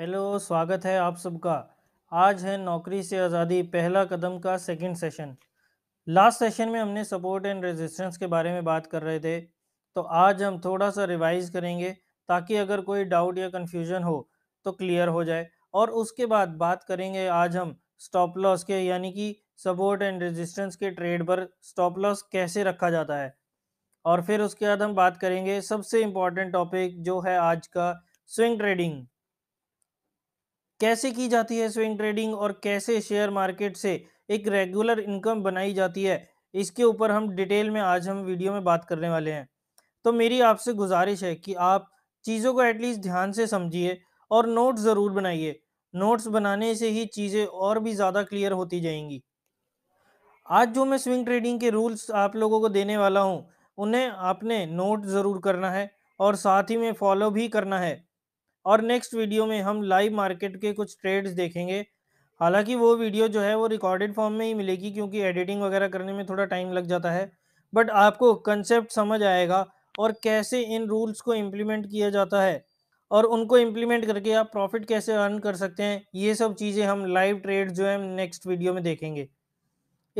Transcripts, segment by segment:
hello स्वागत है आप सबका आज है नौकरी से आज़ादी पहला कदम का सेकंड सेशन लास्ट सेशन में हमने सपोर्ट एंड रेजिस्टेंस के बारे में बात कर रहे थे तो आज हम थोड़ा सा रिवाइज करेंगे ताकि अगर कोई डाउट या कन्फ्यूजन हो तो क्लियर हो जाए और उसके बाद बात करेंगे आज हम स्टॉप लॉस के यानी कि सपोर्ट एंड रेजिस्टेंस के ट्रेड पर स्टॉप लॉस कैसे रखा जाता है और फिर उसके बाद हम बात करेंगे सबसे इम्पॉर्टेंट टॉपिक जो है आज का स्विंग ट्रेडिंग कैसे की जाती है स्विंग ट्रेडिंग और कैसे शेयर मार्केट से एक रेगुलर इनकम बनाई जाती है इसके ऊपर हम डिटेल में आज हम वीडियो में बात करने वाले हैं तो मेरी आपसे गुजारिश है कि आप चीज़ों को एटलीस्ट ध्यान से समझिए और नोट ज़रूर बनाइए नोट्स बनाने से ही चीज़ें और भी ज़्यादा क्लियर होती जाएंगी आज जो मैं स्विंग ट्रेडिंग के रूल्स आप लोगों को देने वाला हूँ उन्हें आपने नोट ज़रूर करना है और साथ ही में फॉलो भी करना है और नेक्स्ट वीडियो में हम लाइव मार्केट के कुछ ट्रेड्स देखेंगे हालांकि वो वीडियो जो है वो रिकॉर्डेड फॉर्म में ही मिलेगी क्योंकि एडिटिंग वगैरह करने में थोड़ा टाइम लग जाता है बट आपको कंसेप्ट समझ आएगा और कैसे इन रूल्स को इम्प्लीमेंट किया जाता है और उनको इम्प्लीमेंट करके आप प्रॉफिट कैसे अर्न कर सकते हैं ये सब चीज़ें हम लाइव ट्रेड जो है नेक्स्ट वीडियो में देखेंगे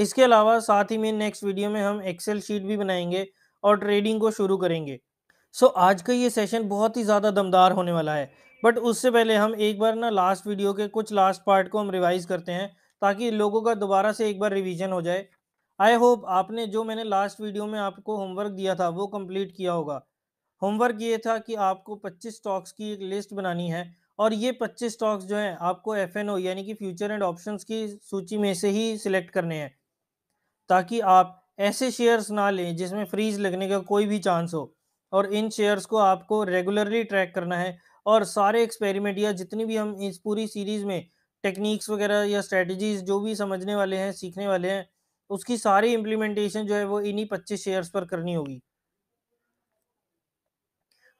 इसके अलावा साथ ही में नेक्स्ट वीडियो में हम एक्सेल शीट भी बनाएंगे और ट्रेडिंग को शुरू करेंगे सो आज का ये सेशन बहुत ही ज़्यादा दमदार होने वाला है बट उससे पहले हम एक बार ना लास्ट वीडियो के कुछ लास्ट पार्ट को हम रिवाइज़ करते हैं ताकि लोगों का दोबारा से एक बार रिवीजन हो जाए आई होप आपने जो मैंने लास्ट वीडियो में आपको होमवर्क दिया था वो कंप्लीट किया होगा होमवर्क ये था कि आपको 25 स्टॉक्स की एक लिस्ट बनानी है और ये 25 स्टॉक्स जो हैं आपको एफ यानी कि फ्यूचर एंड ऑप्शन की सूची में से ही सिलेक्ट करने हैं ताकि आप ऐसे शेयर्स ना लें जिसमें फ्रीज लगने का कोई भी चांस हो और इन शेयर्स को आपको रेगुलरली ट्रैक करना है और सारे एक्सपेरिमेंट या जितनी भी हम इस पूरी सीरीज में टेक्निक्स वगैरह या स्ट्रेटजीज जो भी समझने वाले हैं सीखने वाले हैं उसकी सारी इम्प्लीमेंटेशन जो है वो इन्हीं पच्चीस शेयर्स पर करनी होगी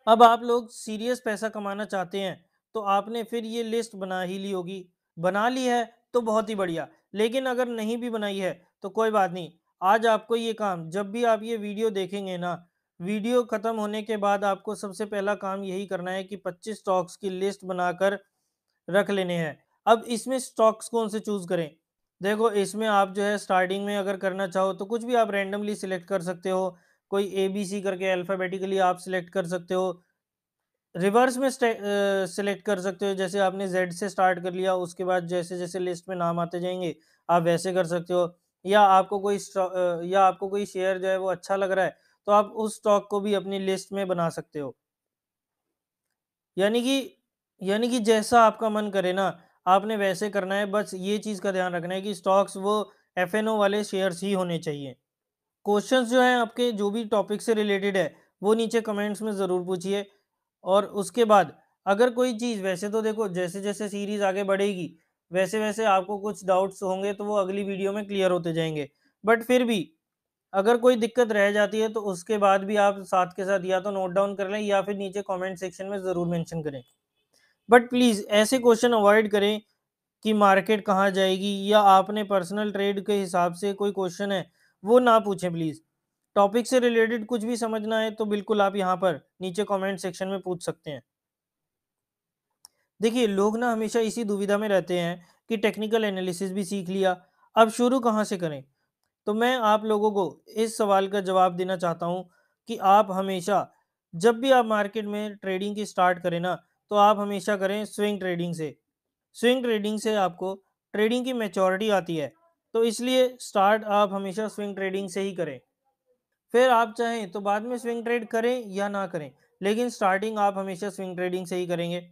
अब आप लोग सीरियस पैसा कमाना चाहते हैं तो आपने फिर ये लिस्ट बना ही ली होगी बना ली है तो बहुत ही बढ़िया लेकिन अगर नहीं भी बनाई है तो कोई बात नहीं आज आपको ये काम जब भी आप ये वीडियो देखेंगे ना वीडियो ख़त्म होने के बाद आपको सबसे पहला काम यही करना है कि 25 स्टॉक्स की लिस्ट बनाकर रख लेने हैं अब इसमें स्टॉक्स कौन से चूज़ करें देखो इसमें आप जो है स्टार्टिंग में अगर करना चाहो तो कुछ भी आप रेंडमली सिलेक्ट कर सकते हो कोई ए बी सी करके अल्फ़ाबेटिकली आप सिलेक्ट कर सकते हो रिवर्स में सिलेक्ट कर सकते हो जैसे आपने जेड से स्टार्ट कर लिया उसके बाद जैसे जैसे लिस्ट में नाम आते जाएंगे आप वैसे कर सकते हो या आपको कोई या आपको कोई शेयर जो है वो अच्छा लग रहा है तो आप उस स्टॉक को भी अपनी लिस्ट में बना सकते हो यानी कि यानी कि जैसा आपका मन करे ना आपने वैसे करना है बस ये चीज़ का ध्यान रखना है कि स्टॉक्स वो एफ वाले शेयर्स ही होने चाहिए क्वेश्चंस जो हैं आपके जो भी टॉपिक से रिलेटेड है वो नीचे कमेंट्स में ज़रूर पूछिए और उसके बाद अगर कोई चीज़ वैसे तो देखो जैसे जैसे सीरीज़ आगे बढ़ेगी वैसे वैसे आपको कुछ डाउट्स होंगे तो वो अगली वीडियो में क्लियर होते जाएंगे बट फिर भी अगर कोई दिक्कत रह जाती है तो उसके बाद भी आप साथ के साथ या तो नोट डाउन कर लें या फिर नीचे कमेंट सेक्शन में ज़रूर मेंशन करें बट प्लीज़ ऐसे क्वेश्चन अवॉइड करें कि मार्केट कहाँ जाएगी या आपने पर्सनल ट्रेड के हिसाब से कोई क्वेश्चन है वो ना पूछें प्लीज़ टॉपिक से रिलेटेड कुछ भी समझना है तो बिल्कुल आप यहाँ पर नीचे कॉमेंट सेक्शन में पूछ सकते हैं देखिए लोग ना हमेशा इसी दुविधा में रहते हैं कि टेक्निकल एनालिसिस भी सीख लिया अब शुरू कहाँ से करें तो मैं आप लोगों को इस सवाल का जवाब देना चाहता हूँ कि आप हमेशा जब भी आप मार्केट में ट्रेडिंग की स्टार्ट करें ना तो आप हमेशा करें स्विंग ट्रेडिंग से स्विंग ट्रेडिंग से आपको ट्रेडिंग की मेचोरिटी आती है तो इसलिए स्टार्ट आप हमेशा स्विंग ट्रेडिंग से ही करें फिर आप चाहें तो बाद में स्विंग ट्रेड करें या ना करें लेकिन स्टार्टिंग आप हमेशा स्विंग ट्रेडिंग से ही करेंगे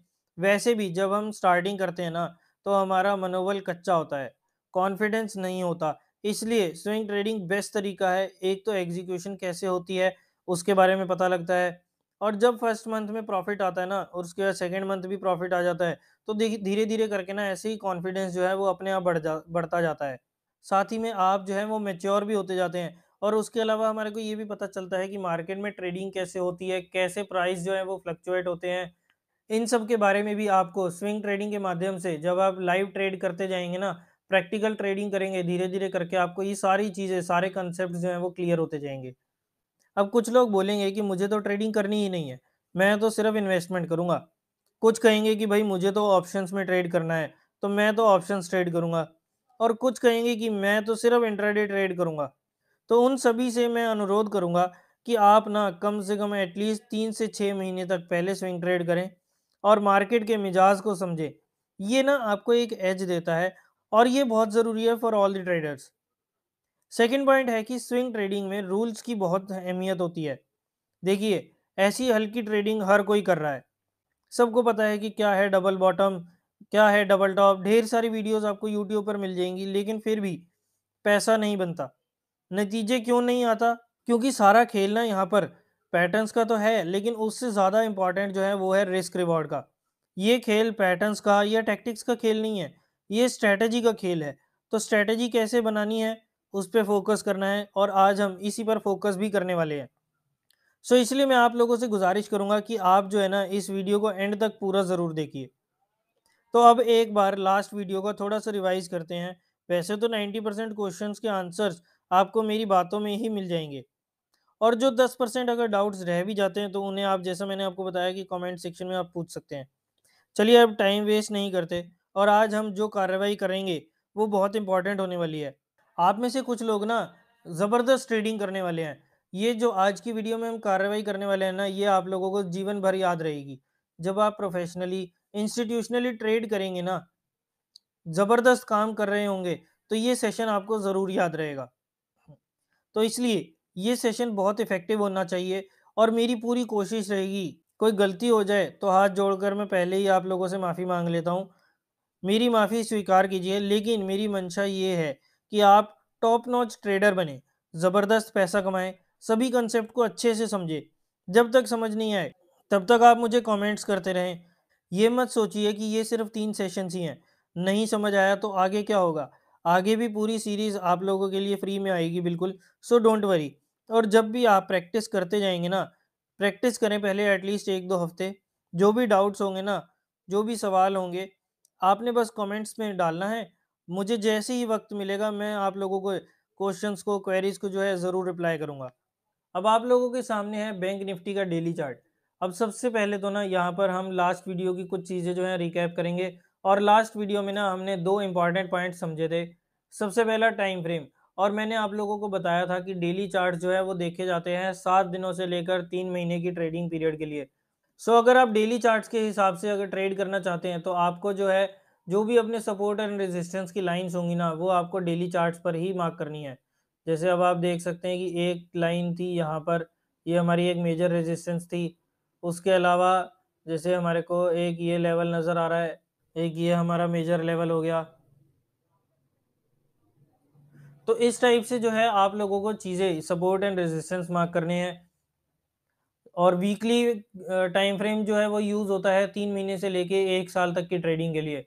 वैसे भी जब हम स्टार्टिंग करते हैं ना तो हमारा मनोबल कच्चा होता है कॉन्फिडेंस नहीं होता इसलिए स्विंग ट्रेडिंग बेस्ट तरीका है एक तो एग्जीक्यूशन कैसे होती है उसके बारे में पता लगता है और जब फर्स्ट मंथ में प्रॉफिट आता है ना और उसके बाद सेकेंड मंथ भी प्रॉफिट आ जाता है तो धीरे धीरे करके ना ऐसे ही कॉन्फिडेंस जो है वो अपने आप बढ़ जा बढ़ता जाता है साथ ही में आप जो है वो मेच्योर भी होते जाते हैं और उसके अलावा हमारे को ये भी पता चलता है कि मार्केट में ट्रेडिंग कैसे होती है कैसे प्राइस जो है वो फ्लक्चुएट होते हैं इन सब के बारे में भी आपको स्विंग ट्रेडिंग के माध्यम से जब आप लाइव ट्रेड करते जाएंगे ना प्रैक्टिकल ट्रेडिंग करेंगे धीरे धीरे करके आपको ये सारी चीज़ें सारे कंसेप्ट जो हैं वो क्लियर होते जाएंगे अब कुछ लोग बोलेंगे कि मुझे तो ट्रेडिंग करनी ही नहीं है मैं तो सिर्फ इन्वेस्टमेंट करूँगा कुछ कहेंगे कि भाई मुझे तो ऑप्शंस में ट्रेड करना है तो मैं तो ऑप्शन ट्रेड करूँगा और कुछ कहेंगे कि मैं तो सिर्फ इंटरडे ट्रेड करूँगा तो उन सभी से मैं अनुरोध करूँगा कि आप ना कम से कम एटलीस्ट तीन से छः महीने तक पहले स्विंग ट्रेड करें और मार्केट के मिजाज को समझें ये ना आपको एक एज देता है और ये बहुत ज़रूरी है for all the traders second point है कि स्विंग ट्रेडिंग में रूल्स की बहुत अहमियत होती है देखिए ऐसी हल्की ट्रेडिंग हर कोई कर रहा है सबको पता है कि क्या है डबल बॉटम क्या है डबल टॉप ढेर सारी वीडियोस आपको यूट्यूब पर मिल जाएंगी लेकिन फिर भी पैसा नहीं बनता नतीजे क्यों नहीं आता क्योंकि सारा खेलना यहाँ पर पैटर्न्स का तो है लेकिन उससे ज़्यादा इम्पॉर्टेंट जो है वो है रिस्क रिवॉर्ड का ये खेल पैटर्न्स का या टैक्टिक्स का खेल नहीं है ये स्ट्रेटजी का खेल है तो स्ट्रेटजी कैसे बनानी है उस पर फोकस करना है और आज हम इसी पर फोकस भी करने वाले हैं सो so, इसलिए मैं आप लोगों से गुजारिश करूंगा कि आप जो है ना इस वीडियो को एंड तक पूरा ज़रूर देखिए तो अब एक बार लास्ट वीडियो का थोड़ा सा रिवाइज करते हैं वैसे तो 90 परसेंट क्वेश्चन के आंसर्स आपको मेरी बातों में ही मिल जाएंगे और जो 10 परसेंट अगर डाउट्स रह भी जाते हैं तो उन्हें आप जैसा मैंने आपको बताया कि कॉमेंट सेक्शन में आप पूछ सकते हैं चलिए अब टाइम वेस्ट नहीं करते और आज हम जो कार्रवाई करेंगे वो बहुत इंपॉर्टेंट होने वाली है आप में से कुछ लोग ना ज़बरदस्त ट्रेडिंग करने वाले हैं ये जो आज की वीडियो में हम कार्रवाई करने वाले हैं ना ये आप लोगों को जीवन भर याद रहेगी जब आप प्रोफेशनली इंस्टीट्यूशनली ट्रेड करेंगे ना ज़बरदस्त काम कर रहे होंगे तो ये सेशन आपको ज़रूर याद रहेगा तो इसलिए ये सेशन बहुत इफेक्टिव होना चाहिए और मेरी पूरी कोशिश रहेगी कोई गलती हो जाए तो हाथ जोड़कर मैं पहले ही आप लोगों से माफ़ी मांग लेता हूँ मेरी माफ़ी स्वीकार कीजिए लेकिन मेरी मंशा ये है कि आप टॉप नॉच ट्रेडर बने ज़बरदस्त पैसा कमाएं सभी कंसेप्ट को अच्छे से समझें जब तक समझ नहीं आए तब तक आप मुझे कमेंट्स करते रहें ये मत सोचिए कि ये सिर्फ तीन सेशन्स ही हैं नहीं समझ आया तो आगे क्या होगा आगे भी पूरी सीरीज़ आप लोगों के लिए फ्री में आएगी बिल्कुल सो डोंट वरी और जब भी आप प्रैक्टिस करते जाएंगे ना प्रैक्टिस करें पहले एटलीस्ट एक दो हफ्ते जो भी डाउट्स होंगे ना जो भी सवाल होंगे आपने बस कमेंट्स में डालना है मुझे जैसे ही वक्त मिलेगा मैं आप लोगों को क्वेश्चंस को क्वेरीज को जो है ज़रूर रिप्लाई करूँगा अब आप लोगों के सामने है बैंक निफ्टी का डेली चार्ट अब सबसे पहले तो ना यहाँ पर हम लास्ट वीडियो की कुछ चीज़ें जो हैं रिकैप करेंगे और लास्ट वीडियो में ना हमने दो इम्पॉर्टेंट पॉइंट समझे थे सबसे पहला टाइम फ्रेम और मैंने आप लोगों को बताया था कि डेली चार्ट जो है वो देखे जाते हैं सात दिनों से लेकर तीन महीने की ट्रेडिंग पीरियड के लिए सो अगर आप डेली चार्ट के हिसाब से अगर ट्रेड करना चाहते हैं तो आपको जो है जो भी अपने सपोर्ट एंड रेजिस्टेंस की लाइंस होंगी ना वो आपको डेली चार्ट्स पर ही मार्क करनी है जैसे अब आप देख सकते हैं कि एक लाइन थी यहाँ पर ये हमारी एक मेजर रेजिस्टेंस थी उसके अलावा जैसे हमारे को एक ये लेवल नज़र आ रहा है एक ये हमारा मेजर लेवल हो गया तो इस टाइप से जो है आप लोगों को चीज़ें सपोर्ट एंड रेजिस्टेंस मार्क करनी है और वीकली टाइम फ्रेम जो है वो यूज़ होता है तीन महीने से लेके एक साल तक की ट्रेडिंग के लिए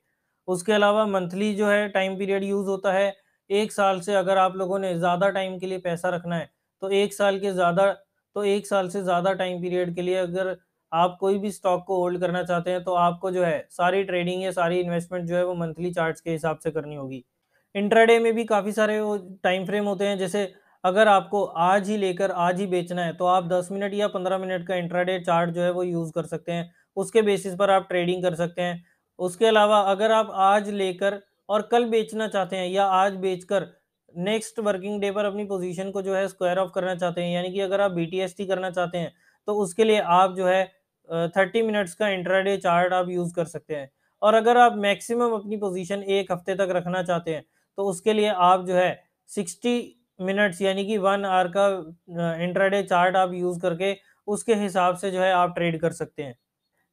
उसके अलावा मंथली जो है टाइम पीरियड यूज़ होता है एक साल से अगर आप लोगों ने ज़्यादा टाइम के लिए पैसा रखना है तो एक साल के ज़्यादा तो एक साल से ज़्यादा टाइम पीरियड के लिए अगर आप कोई भी स्टॉक को होल्ड करना चाहते हैं तो आपको जो है सारी ट्रेडिंग या सारी इन्वेस्टमेंट जो है वो मंथली चार्ज के हिसाब से करनी होगी इंट्राडे में भी काफ़ी सारे वो टाइम फ्रेम होते हैं जैसे अगर आपको आज ही लेकर आज ही बेचना है तो आप 10 मिनट या 15 मिनट का इंट्राडे चार्ट जो है वो यूज़ कर सकते हैं उसके बेसिस पर आप ट्रेडिंग कर सकते हैं उसके अलावा अगर आप आज लेकर और कल बेचना चाहते हैं या आज बेचकर नेक्स्ट वर्किंग डे पर अपनी पोजीशन को जो है स्क्वायर ऑफ करना चाहते हैं यानी कि अगर आप बी करना चाहते हैं तो उसके लिए आप जो है थर्टी मिनट्स का इंट्राडे चार्ट आप यूज़ कर सकते हैं और अगर आप मैक्सिमम अपनी पोजीशन एक हफ्ते तक रखना चाहते हैं तो उसके लिए आप जो है सिक्सटी मिनट्स यानी कि वन आवर का इंट्राडे चार्ट आप यूज करके उसके हिसाब से जो है आप ट्रेड कर सकते हैं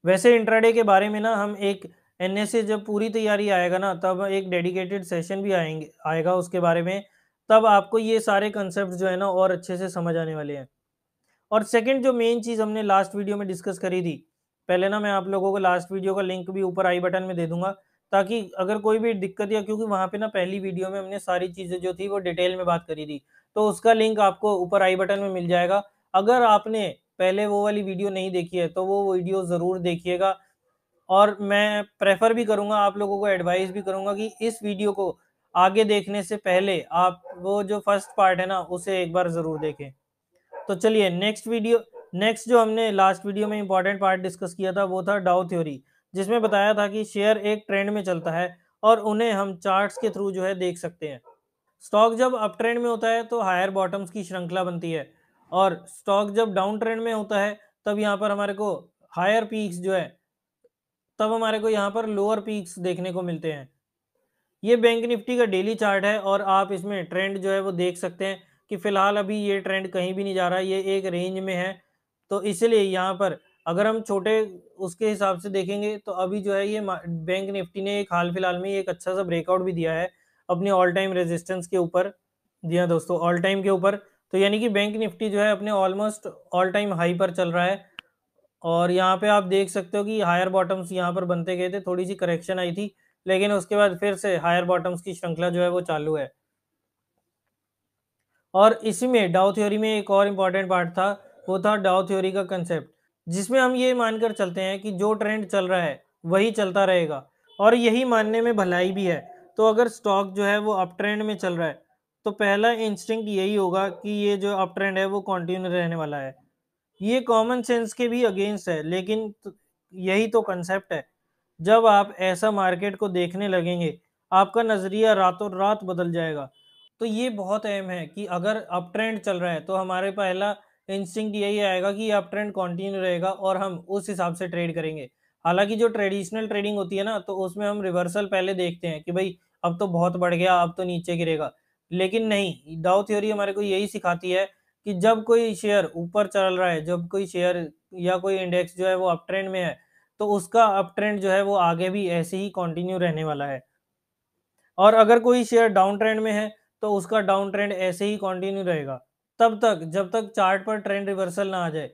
वैसे इंट्राडे के बारे में ना हम एक एन से जब पूरी तैयारी आएगा ना तब एक डेडिकेटेड सेशन भी आएंगे आएगा उसके बारे में तब आपको ये सारे कंसेप्ट जो है ना और अच्छे से समझ आने वाले हैं और सेकंड जो मेन चीज़ हमने लास्ट वीडियो में डिस्कस करी थी पहले ना मैं आप लोगों को लास्ट वीडियो का लिंक भी ऊपर आई बटन में दे दूंगा ताकि अगर कोई भी दिक्कत या क्योंकि वहाँ पे ना पहली वीडियो में हमने सारी चीज़ें जो थी वो डिटेल में बात करी थी तो उसका लिंक आपको ऊपर आई बटन में मिल जाएगा अगर आपने पहले वो वाली वीडियो नहीं देखी है तो वो वीडियो ज़रूर देखिएगा और मैं प्रेफर भी करूँगा आप लोगों को एडवाइस भी करूँगा कि इस वीडियो को आगे देखने से पहले आप वो जो फर्स्ट पार्ट है ना उसे एक बार ज़रूर देखें तो चलिए नेक्स्ट वीडियो नेक्स्ट जो हमने लास्ट वीडियो में इंपॉर्टेंट पार्ट डिस्कस किया था वो था डाउ थ्योरी जिसमें बताया था कि शेयर एक ट्रेंड में चलता है और उन्हें हम चार्ट्स के थ्रू जो है देख सकते हैं स्टॉक जब अप ट्रेंड में होता है तो हायर बॉटम्स की श्रृंखला बनती है और स्टॉक जब डाउन ट्रेंड में होता है तब यहाँ पर हमारे को हायर पीक्स जो है तब हमारे को यहाँ पर लोअर पीक्स देखने को मिलते हैं ये बैंक निफ्टी का डेली चार्ट है और आप इसमें ट्रेंड जो है वो देख सकते हैं कि फिलहाल अभी ये ट्रेंड कहीं भी नहीं जा रहा ये एक रेंज में है तो इसलिए यहाँ पर अगर हम छोटे उसके हिसाब से देखेंगे तो अभी जो है ये बैंक निफ्टी ने एक हाल फिलहाल में एक अच्छा सा ब्रेकआउट भी दिया है अपने ऑल टाइम रेजिस्टेंस के ऊपर जी हाँ दोस्तों ऑल टाइम के ऊपर तो यानी कि बैंक निफ्टी जो है अपने ऑलमोस्ट ऑल टाइम हाई पर चल रहा है और यहाँ पे आप देख सकते हो कि हायर बॉटम्स यहाँ पर बनते गए थे थोड़ी सी करेक्शन आई थी लेकिन उसके बाद फिर से हायर बॉटम्स की श्रृंखला जो है वो चालू है और इसी में डाउ थ्योरी में एक और इम्पॉर्टेंट पार्ट था वो था डाउ थ्योरी का कंसेप्ट जिसमें हम ये मानकर चलते हैं कि जो ट्रेंड चल रहा है वही चलता रहेगा और यही मानने में भलाई भी है तो अगर स्टॉक जो है वो अप ट्रेंड में चल रहा है तो पहला इंस्टिंक्ट यही होगा कि ये जो अप ट्रेंड है वो कंटिन्यू रहने वाला है ये कॉमन सेंस के भी अगेंस्ट है लेकिन तो यही तो कंसेप्ट है जब आप ऐसा मार्केट को देखने लगेंगे आपका नज़रिया रातों रात बदल जाएगा तो ये बहुत अहम है कि अगर अप ट्रेंड चल रहा है तो हमारे पहला इंस्टिंक्ट यही आएगा कि अप ट्रेंड कंटिन्यू रहेगा और हम उस हिसाब से ट्रेड करेंगे हालांकि जो ट्रेडिशनल ट्रेडिंग होती है ना तो उसमें हम रिवर्सल पहले देखते हैं कि भाई अब तो बहुत बढ़ गया अब तो नीचे गिरेगा लेकिन नहीं डाउ थ्योरी हमारे को यही सिखाती है कि जब कोई शेयर ऊपर चल रहा है जब कोई शेयर या कोई इंडेक्स जो है वो अप ट्रेंड में है तो उसका अप ट्रेंड जो है वो आगे भी ऐसे ही कंटिन्यू रहने वाला है और अगर कोई शेयर डाउन ट्रेंड में है तो उसका डाउन ट्रेंड ऐसे ही कंटिन्यू रहेगा तब तक जब तक चार्ट पर ट्रेंड रिवर्सल ना आ जाए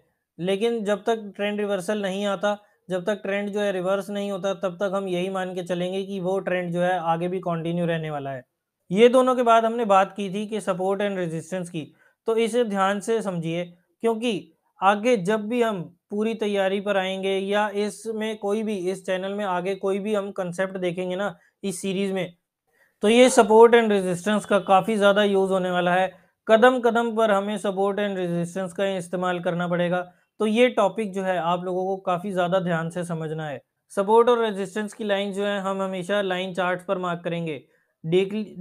लेकिन जब तक ट्रेंड रिवर्सल नहीं आता जब तक ट्रेंड जो है रिवर्स नहीं होता तब तक हम यही मान के चलेंगे कि वो ट्रेंड जो है आगे भी कंटिन्यू रहने वाला है ये दोनों के बाद हमने बात की थी कि सपोर्ट एंड रेजिस्टेंस की तो इसे ध्यान से समझिए क्योंकि आगे जब भी हम पूरी तैयारी पर आएंगे या इसमें कोई भी इस चैनल में आगे कोई भी हम कंसेप्ट देखेंगे ना इस सीरीज में तो ये सपोर्ट एंड रेजिस्टेंस का काफ़ी ज़्यादा यूज़ होने वाला है कदम कदम पर हमें सपोर्ट एंड रेजिस्टेंस का इस्तेमाल करना पड़ेगा तो ये टॉपिक जो है आप लोगों को काफ़ी ज़्यादा ध्यान से समझना है सपोर्ट और रेजिस्टेंस की लाइन जो है हम हमेशा लाइन चार्ट पर मार्क करेंगे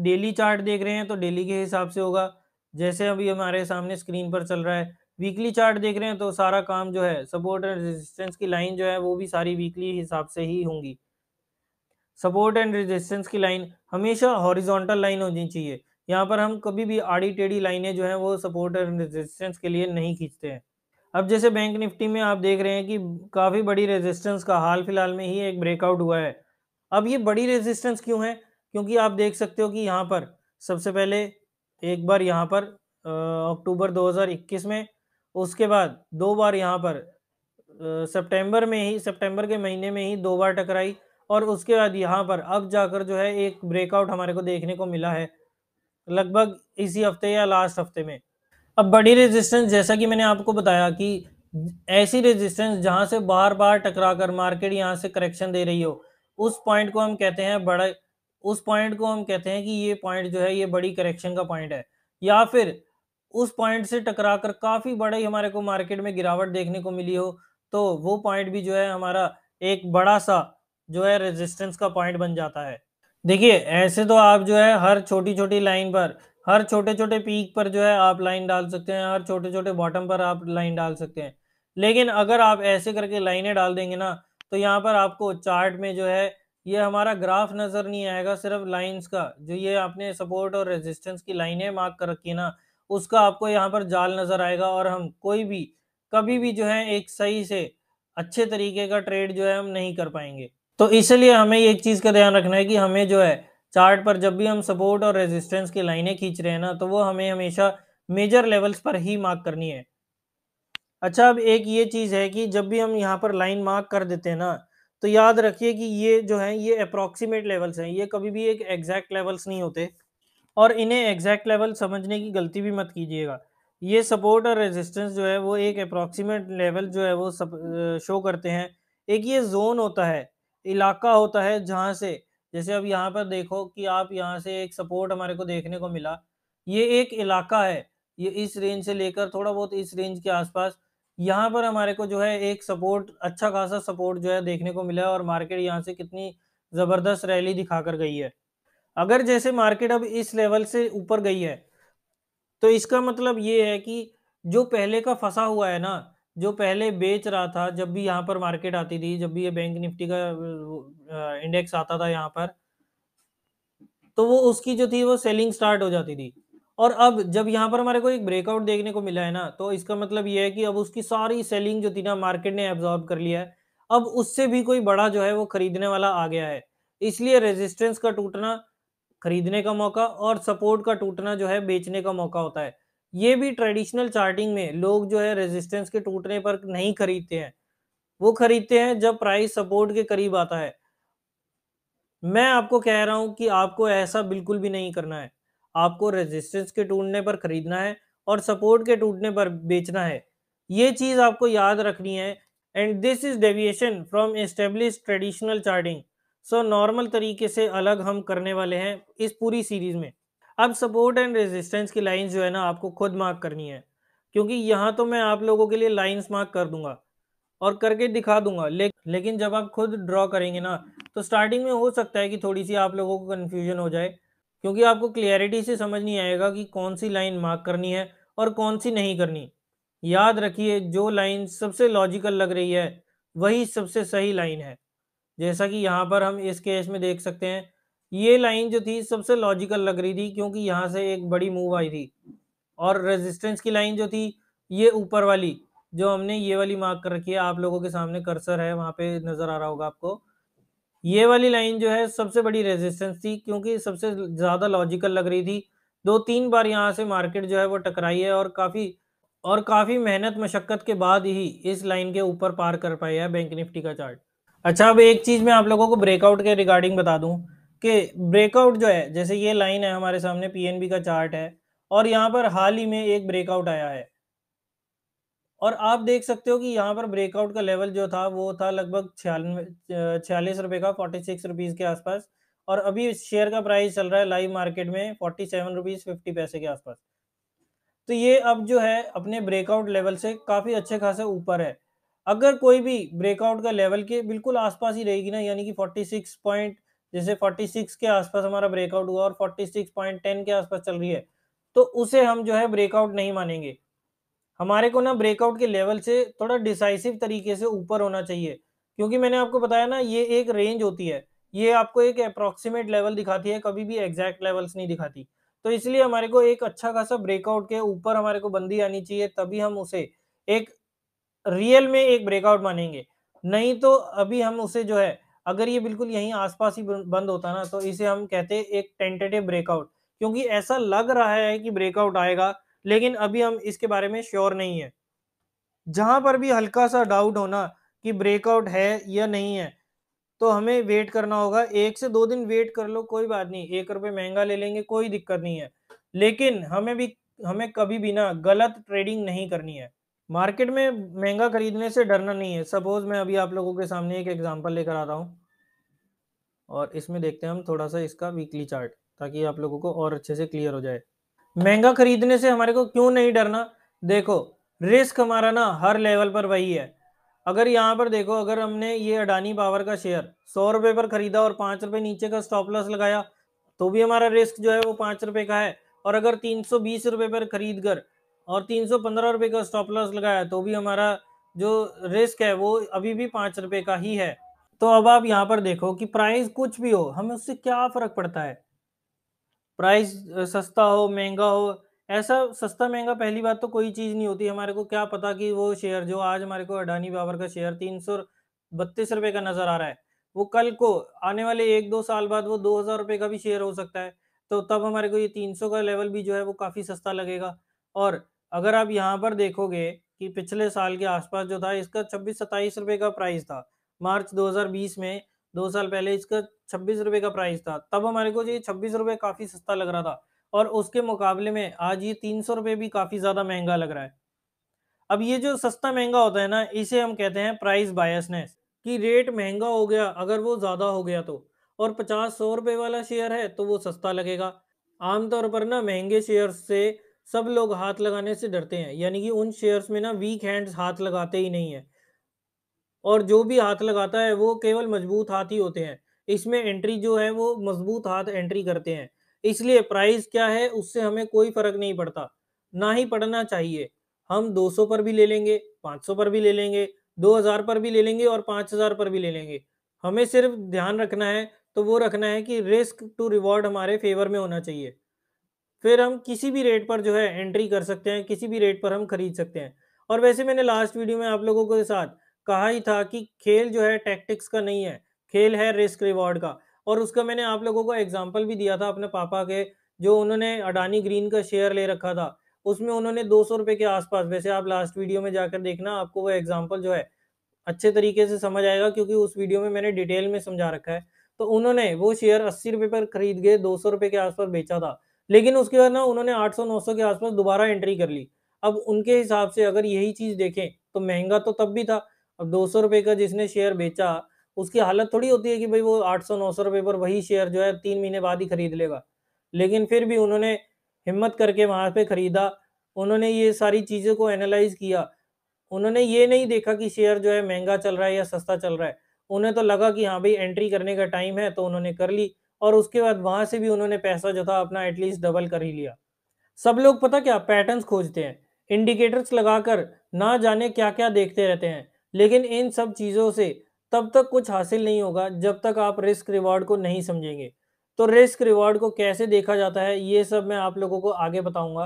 डेली चार्ट देख रहे हैं तो डेली के हिसाब से होगा जैसे अभी हमारे सामने स्क्रीन पर चल रहा है वीकली चार्ट देख रहे हैं तो सारा काम जो है सपोर्ट एंड रेजिस्टेंस की लाइन जो है वो भी सारी वीकली हिसाब से ही होंगी सपोर्ट एंड रेजिस्टेंस की लाइन हमेशा हॉरिजॉन्टल लाइन होनी चाहिए यहाँ पर हम कभी भी आड़ी टेढ़ी लाइनें जो है वो सपोर्ट एंड रेजिस्टेंस के लिए नहीं खींचते हैं अब जैसे बैंक निफ्टी में आप देख रहे हैं कि काफ़ी बड़ी रेजिस्टेंस का हाल फिलहाल में ही एक ब्रेकआउट हुआ है अब ये बड़ी रेजिस्टेंस क्यों है क्योंकि आप देख सकते हो कि यहाँ पर सबसे पहले एक बार यहाँ पर अक्टूबर दो में उसके बाद दो बार यहाँ पर सेप्टेम्बर में ही सेप्टेम्बर के महीने में ही दो बार टकराई और उसके बाद यहाँ पर अब जाकर जो है एक ब्रेकआउट हमारे को देखने को मिला है लगभग इसी हफ्ते या लास्ट हफ्ते में अब बड़ी रेजिस्टेंस जैसा कि मैंने आपको बताया कि ऐसी रेजिस्टेंस जहां से बार बार टकरा कर मार्केट यहां से करेक्शन दे रही हो उस पॉइंट को हम कहते हैं बड़ा उस पॉइंट को हम कहते हैं कि ये पॉइंट जो है ये बड़ी करेक्शन का पॉइंट है या फिर उस पॉइंट से टकरा कर काफ़ी ही हमारे को मार्केट में गिरावट देखने को मिली हो तो वो पॉइंट भी जो है हमारा एक बड़ा सा जो है रेजिस्टेंस का पॉइंट बन जाता है देखिए ऐसे तो आप जो है हर छोटी छोटी लाइन पर हर छोटे छोटे पीक पर जो है आप लाइन डाल सकते हैं हर छोटे छोटे बॉटम पर आप लाइन डाल सकते हैं लेकिन अगर आप ऐसे करके लाइनें डाल देंगे ना तो यहाँ पर आपको चार्ट में जो है ये हमारा ग्राफ नज़र नहीं आएगा सिर्फ लाइंस का जो ये आपने सपोर्ट और रेजिस्टेंस की लाइनें मार्क कर रखी है ना उसका आपको यहाँ पर जाल नज़र आएगा और हम कोई भी कभी भी जो है एक सही से अच्छे तरीके का ट्रेड जो है हम नहीं कर पाएंगे तो इसलिए हमें एक चीज़ का ध्यान रखना है कि हमें जो है चार्ट पर जब भी हम सपोर्ट और रेजिस्टेंस की लाइनें खींच रहे हैं ना तो वो हमें हमेशा मेजर लेवल्स पर ही मार्क करनी है अच्छा अब एक ये चीज़ है कि जब भी हम यहाँ पर लाइन मार्क कर देते हैं ना तो याद रखिए कि ये जो है ये अप्रोक्सीमेट लेवल्स हैं ये कभी भी एक एग्जैक्ट लेवल्स नहीं होते और इन्हें एग्जैक्ट लेवल समझने की गलती भी मत कीजिएगा ये सपोर्ट और रेजिस्टेंस जो है वो एक अप्रोक्सीमेट लेवल जो है वो सब शो करते हैं एक ये जोन होता है इलाका होता है जहाँ से जैसे अब यहाँ पर देखो कि आप यहाँ से एक सपोर्ट हमारे को देखने को मिला ये एक इलाका है ये इस रेंज से लेकर थोड़ा बहुत इस रेंज के आसपास यहाँ पर हमारे को जो है एक सपोर्ट अच्छा खासा सपोर्ट जो है देखने को मिला है और मार्केट यहाँ से कितनी ज़बरदस्त रैली दिखा कर गई है अगर जैसे मार्केट अब इस लेवल से ऊपर गई है तो इसका मतलब ये है कि जो पहले का फंसा हुआ है ना जो पहले बेच रहा था जब भी यहाँ पर मार्केट आती थी जब भी ये बैंक निफ्टी का इंडेक्स आता था यहाँ पर तो वो उसकी जो थी वो सेलिंग स्टार्ट हो जाती थी और अब जब यहाँ पर हमारे को एक ब्रेकआउट देखने को मिला है ना तो इसका मतलब ये है कि अब उसकी सारी सेलिंग जो थी ना मार्केट ने एब्जॉर्ब कर लिया है अब उससे भी कोई बड़ा जो है वो खरीदने वाला आ गया है इसलिए रेजिस्टेंस का टूटना खरीदने का मौका और सपोर्ट का टूटना जो है बेचने का मौका होता है ये भी ट्रेडिशनल चार्टिंग में लोग जो है रेजिस्टेंस के टूटने पर नहीं खरीदते हैं वो खरीदते हैं जब प्राइस सपोर्ट के करीब आता है मैं आपको कह रहा हूं कि आपको ऐसा बिल्कुल भी नहीं करना है आपको रेजिस्टेंस के टूटने पर खरीदना है और सपोर्ट के टूटने पर बेचना है ये चीज आपको याद रखनी है and this is deviation from establish traditional charting so normal तरीके से अलग हम करने वाले हैं इस पूरी सीरीज में अब सपोर्ट एंड रेजिस्टेंस की लाइन जो है ना आपको खुद मार्क करनी है क्योंकि यहाँ तो मैं आप लोगों के लिए लाइन्स मार्क कर दूंगा और करके दिखा दूंगा ले, लेकिन जब आप खुद ड्रॉ करेंगे ना तो स्टार्टिंग में हो सकता है कि थोड़ी सी आप लोगों को कन्फ्यूजन हो जाए क्योंकि आपको क्लियरिटी से समझ नहीं आएगा कि कौन सी लाइन मार्क करनी है और कौन सी नहीं करनी याद रखिए जो लाइन सबसे लॉजिकल लग रही है वही सबसे सही लाइन है जैसा कि यहाँ पर हम इस केस में देख सकते हैं ये लाइन जो थी सबसे लॉजिकल लग रही थी क्योंकि यहाँ से एक बड़ी मूव आई थी और रेजिस्टेंस की लाइन जो थी ये ऊपर वाली जो हमने ये वाली मार्क कर रखी है आप लोगों के सामने कर्सर है वहाँ पे नज़र आ रहा होगा आपको ये वाली लाइन जो है सबसे बड़ी रेजिस्टेंस थी क्योंकि सबसे ज़्यादा लॉजिकल लग रही थी दो तीन बार यहाँ से मार्केट जो है वो टकराई है और काफ़ी और काफ़ी मेहनत मशक्क़त के बाद ही इस लाइन के ऊपर पार कर पाया है बैंक निफ्टी का चार्ट अच्छा अब एक चीज़ मैं आप लोगों को ब्रेकआउट के रिगार्डिंग बता दूं कि ब्रेकआउट जो है जैसे ये लाइन है हमारे सामने पीएनबी का चार्ट है और यहाँ पर हाल ही में एक ब्रेकआउट आया है और आप देख सकते हो कि यहाँ पर ब्रेकआउट का लेवल जो था वो था लगभग छियानवे छियालीस रुपये का फोर्टी सिक्स रुपीज़ के आसपास और अभी शेयर का प्राइस चल रहा है लाइव मार्केट में फोर्टी सेवन रुपीज़ फिफ्टी पैसे के आसपास तो ये अब जो है अपने ब्रेकआउट लेवल से काफ़ी अच्छे खासे ऊपर है अगर कोई भी ब्रेकआउट का लेवल के बिल्कुल आसपास ही रहेगी ना यानी कि फोर्टी सिक्स पॉइंट जैसे 46 के आसपास हमारा ब्रेकआउट हुआ और 46.10 के आसपास चल रही है तो उसे हम जो है ब्रेकआउट नहीं मानेंगे हमारे को ना ब्रेकआउट के लेवल से थोड़ा डिसाइसिव तरीके से ऊपर होना चाहिए क्योंकि मैंने आपको बताया ना ये एक रेंज होती है ये आपको एक अप्रोक्सीमेट लेवल दिखाती है कभी भी एग्जैक्ट लेवल्स नहीं दिखाती तो इसलिए हमारे को एक अच्छा खासा ब्रेकआउट के ऊपर हमारे को बंदी आनी चाहिए तभी हम उसे एक रियल में एक ब्रेकआउट मानेंगे नहीं तो अभी हम उसे जो है अगर ये बिल्कुल यहीं आसपास ही बंद होता ना तो इसे हम कहते हैं एक टेंटेटिव ब्रेकआउट क्योंकि ऐसा लग रहा है कि ब्रेकआउट आएगा लेकिन अभी हम इसके बारे में श्योर नहीं है जहां पर भी हल्का सा डाउट होना कि ब्रेकआउट है या नहीं है तो हमें वेट करना होगा एक से दो दिन वेट कर लो कोई बात नहीं एक रुपये महंगा ले लेंगे कोई दिक्कत नहीं है लेकिन हमें भी हमें कभी भी ना गलत ट्रेडिंग नहीं करनी है मार्केट में महंगा खरीदने से डरना नहीं है सपोज मैं अभी आप लोगों के सामने एक एग्जांपल लेकर आ रहा हूँ और इसमें देखते हैं हम थोड़ा सा इसका वीकली चार्ट ताकि आप लोगों को और अच्छे से क्लियर हो जाए महंगा खरीदने से हमारे को क्यों नहीं डरना देखो रिस्क हमारा ना हर लेवल पर वही है अगर यहाँ पर देखो अगर हमने ये अडानी पावर का शेयर सौ रुपये पर खरीदा और पाँच रुपये नीचे का स्टॉप लॉस लगाया तो भी हमारा रिस्क जो है वो पाँच रुपये का है और अगर तीन सौ बीस रुपये पर खरीद कर और तीन सौ पंद्रह रुपये का स्टॉप लॉस लगाया तो भी हमारा जो रिस्क है वो अभी भी पाँच रुपये का ही है तो अब आप यहाँ पर देखो कि प्राइस कुछ भी हो हमें उससे क्या फ़र्क पड़ता है प्राइस सस्ता हो महंगा हो ऐसा सस्ता महंगा पहली बात तो कोई चीज़ नहीं होती हमारे को क्या पता कि वो शेयर जो आज हमारे को अडानी बाबर का शेयर तीन सौ बत्तीस रुपये का नज़र आ रहा है वो कल को आने वाले एक दो साल बाद वो दो हज़ार रुपये का भी शेयर हो सकता है तो तब हमारे को ये तीन सौ का लेवल भी जो है वो काफ़ी सस्ता लगेगा और अगर आप यहाँ पर देखोगे कि पिछले साल के आसपास जो था इसका छब्बीस सत्ताईस रुपये का प्राइस था मार्च 2020 में दो साल पहले इसका छब्बीस रुपये का प्राइस था तब हमारे को ये छब्बीस रुपये काफ़ी सस्ता लग रहा था और उसके मुकाबले में आज ये तीन सौ रुपये भी काफ़ी ज़्यादा महंगा लग रहा है अब ये जो सस्ता महंगा होता है ना इसे हम कहते हैं प्राइस बायसनेस कि रेट महंगा हो गया अगर वो ज़्यादा हो गया तो और पचास सौ रुपये वाला शेयर है तो वो सस्ता लगेगा आमतौर पर ना महंगे शेयर से सब लोग हाथ लगाने से डरते हैं यानी कि उन शेयर्स में ना वीक हैंड्स हाथ लगाते ही नहीं है और जो भी हाथ लगाता है वो केवल मजबूत हाथ ही होते हैं इसमें एंट्री जो है वो मजबूत हाथ एंट्री करते हैं इसलिए प्राइस क्या है उससे हमें कोई फर्क नहीं पड़ता ना ही पड़ना चाहिए हम 200 पर भी ले लेंगे 500 पर भी ले लेंगे 2000 पर भी ले लेंगे और 5000 पर भी ले लेंगे हमें सिर्फ ध्यान रखना है तो वो रखना है कि रिस्क टू रिवॉर्ड हमारे फेवर में होना चाहिए फिर हम किसी भी रेट पर जो है एंट्री कर सकते हैं किसी भी रेट पर हम खरीद सकते हैं और वैसे मैंने लास्ट वीडियो में आप लोगों के साथ कहा ही था कि खेल जो है टैक्टिक्स का नहीं है खेल है रिस्क रिवॉर्ड का और उसका मैंने आप लोगों को एग्जाम्पल भी दिया था अपने पापा के जो उन्होंने अडानी ग्रीन का शेयर ले रखा था उसमें उन्होंने दो सौ रुपए के आसपास वैसे आप लास्ट वीडियो में जाकर देखना आपको वो एग्जाम्पल जो है अच्छे तरीके से समझ आएगा क्योंकि उस वीडियो में मैंने डिटेल में समझा रखा है तो उन्होंने वो शेयर अस्सी रुपए पर खरीद के दो सौ रुपए के आसपास बेचा था लेकिन उसके बाद ना उन्होंने 800-900 के आसपास दोबारा एंट्री कर ली अब उनके हिसाब से अगर यही चीज़ देखें तो महंगा तो तब भी था अब दो सौ रुपये का जिसने शेयर बेचा उसकी हालत थोड़ी होती है कि भाई वो आठ सौ नौ सौ पर वही शेयर जो है तीन महीने बाद ही खरीद लेगा लेकिन फिर भी उन्होंने हिम्मत करके वहाँ पर खरीदा उन्होंने ये सारी चीज़ों को एनालाइज किया उन्होंने ये नहीं देखा कि शेयर जो है महंगा चल रहा है या सस्ता चल रहा है उन्हें तो लगा कि हाँ भाई एंट्री करने का टाइम है तो उन्होंने कर ली और उसके बाद वहां से भी उन्होंने पैसा जो था अपना एटलीस्ट डबल कर ही लिया सब लोग पता क्या पैटर्न्स खोजते हैं इंडिकेटर्स लगाकर ना जाने क्या क्या देखते रहते हैं लेकिन इन सब चीज़ों से तब तक कुछ हासिल नहीं होगा जब तक आप रिस्क रिवॉर्ड को नहीं समझेंगे तो रिस्क रिवॉर्ड को कैसे देखा जाता है ये सब मैं आप लोगों को आगे बताऊंगा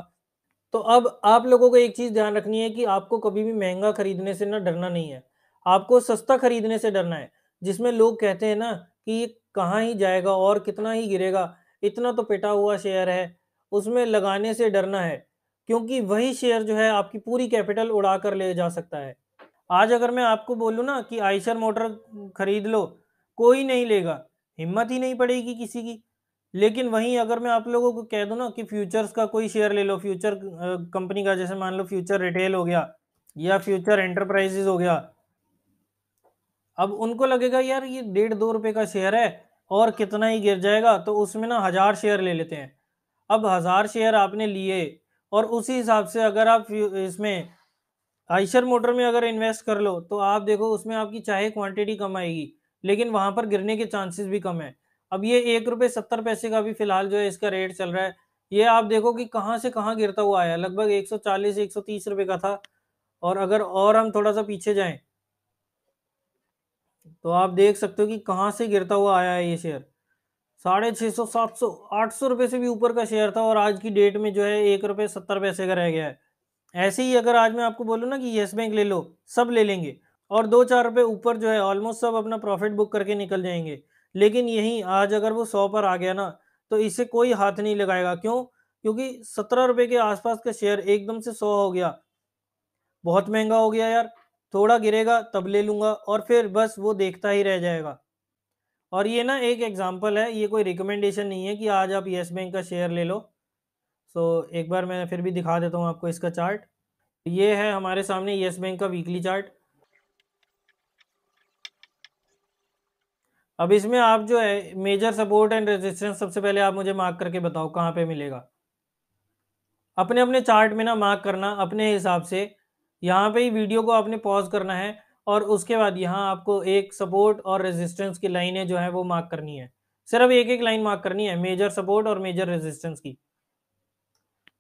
तो अब आप लोगों को एक चीज़ ध्यान रखनी है कि आपको कभी भी महंगा खरीदने से ना डरना नहीं है आपको सस्ता खरीदने से डरना है जिसमें लोग कहते हैं ना कि ये कहाँ ही जाएगा और कितना ही गिरेगा इतना तो पिटा हुआ शेयर है उसमें लगाने से डरना है क्योंकि वही शेयर जो है आपकी पूरी कैपिटल उड़ा कर ले जा सकता है आज अगर मैं आपको बोलूँ ना कि आइसर मोटर खरीद लो कोई नहीं लेगा हिम्मत ही नहीं पड़ेगी किसी की लेकिन वहीं अगर मैं आप लोगों को कह दूँ ना कि फ्यूचर्स का कोई शेयर ले लो फ्यूचर कंपनी का जैसे मान लो फ्यूचर रिटेल हो गया या फ्यूचर एंटरप्राइजेज हो गया अब उनको लगेगा यार ये डेढ़ दो रुपए का शेयर है और कितना ही गिर जाएगा तो उसमें ना हज़ार शेयर ले लेते हैं अब हज़ार शेयर आपने लिए और उसी हिसाब से अगर आप इसमें आइशर मोटर में अगर इन्वेस्ट कर लो तो आप देखो उसमें आपकी चाहे क्वांटिटी कम आएगी लेकिन वहाँ पर गिरने के चांसेस भी कम है अब ये एक रुपये सत्तर पैसे का भी फिलहाल जो है इसका रेट चल रहा है ये आप देखो कि कहाँ से कहाँ गिरता हुआ आया लगभग एक सौ का था और अगर और हम थोड़ा सा पीछे जाएँ तो आप देख सकते हो कि कहाँ से गिरता हुआ आया है ये शेयर साढ़े छः सौ सात सौ आठ सौ रुपये से भी ऊपर का शेयर था और आज की डेट में जो है एक रुपये सत्तर पैसे का रह गया है ऐसे ही अगर आज मैं आपको बोलूँ ना कि येस बैंक ले लो सब ले लेंगे और दो चार रुपये ऊपर जो है ऑलमोस्ट सब अपना प्रॉफिट बुक करके निकल जाएंगे लेकिन यहीं आज अगर वो सौ पर आ गया ना तो इससे कोई हाथ नहीं लगाएगा क्यों क्योंकि सत्रह रुपये के आसपास का शेयर एकदम से सौ हो गया बहुत महंगा हो गया यार थोड़ा गिरेगा तब ले लूंगा और फिर बस वो देखता ही रह जाएगा और ये ना एक एग्जांपल है ये कोई रिकमेंडेशन नहीं है कि आज आप येस बैंक का शेयर ले लो सो so, एक बार मैं फिर भी दिखा देता हूँ आपको इसका चार्ट ये है हमारे सामने येस बैंक का वीकली चार्ट अब इसमें आप जो है मेजर सपोर्ट एंड रेजिस्टेंस सबसे पहले आप मुझे मार्क करके बताओ कहाँ पे मिलेगा अपने अपने चार्ट में ना मार्क करना अपने हिसाब से यहाँ पे ही वीडियो को आपने पॉज करना है और उसके बाद यहाँ आपको एक सपोर्ट और रेजिस्टेंस की लाइनें जो है वो मार्क करनी है सिर्फ एक एक लाइन मार्क करनी है मेजर सपोर्ट और मेजर रेजिस्टेंस की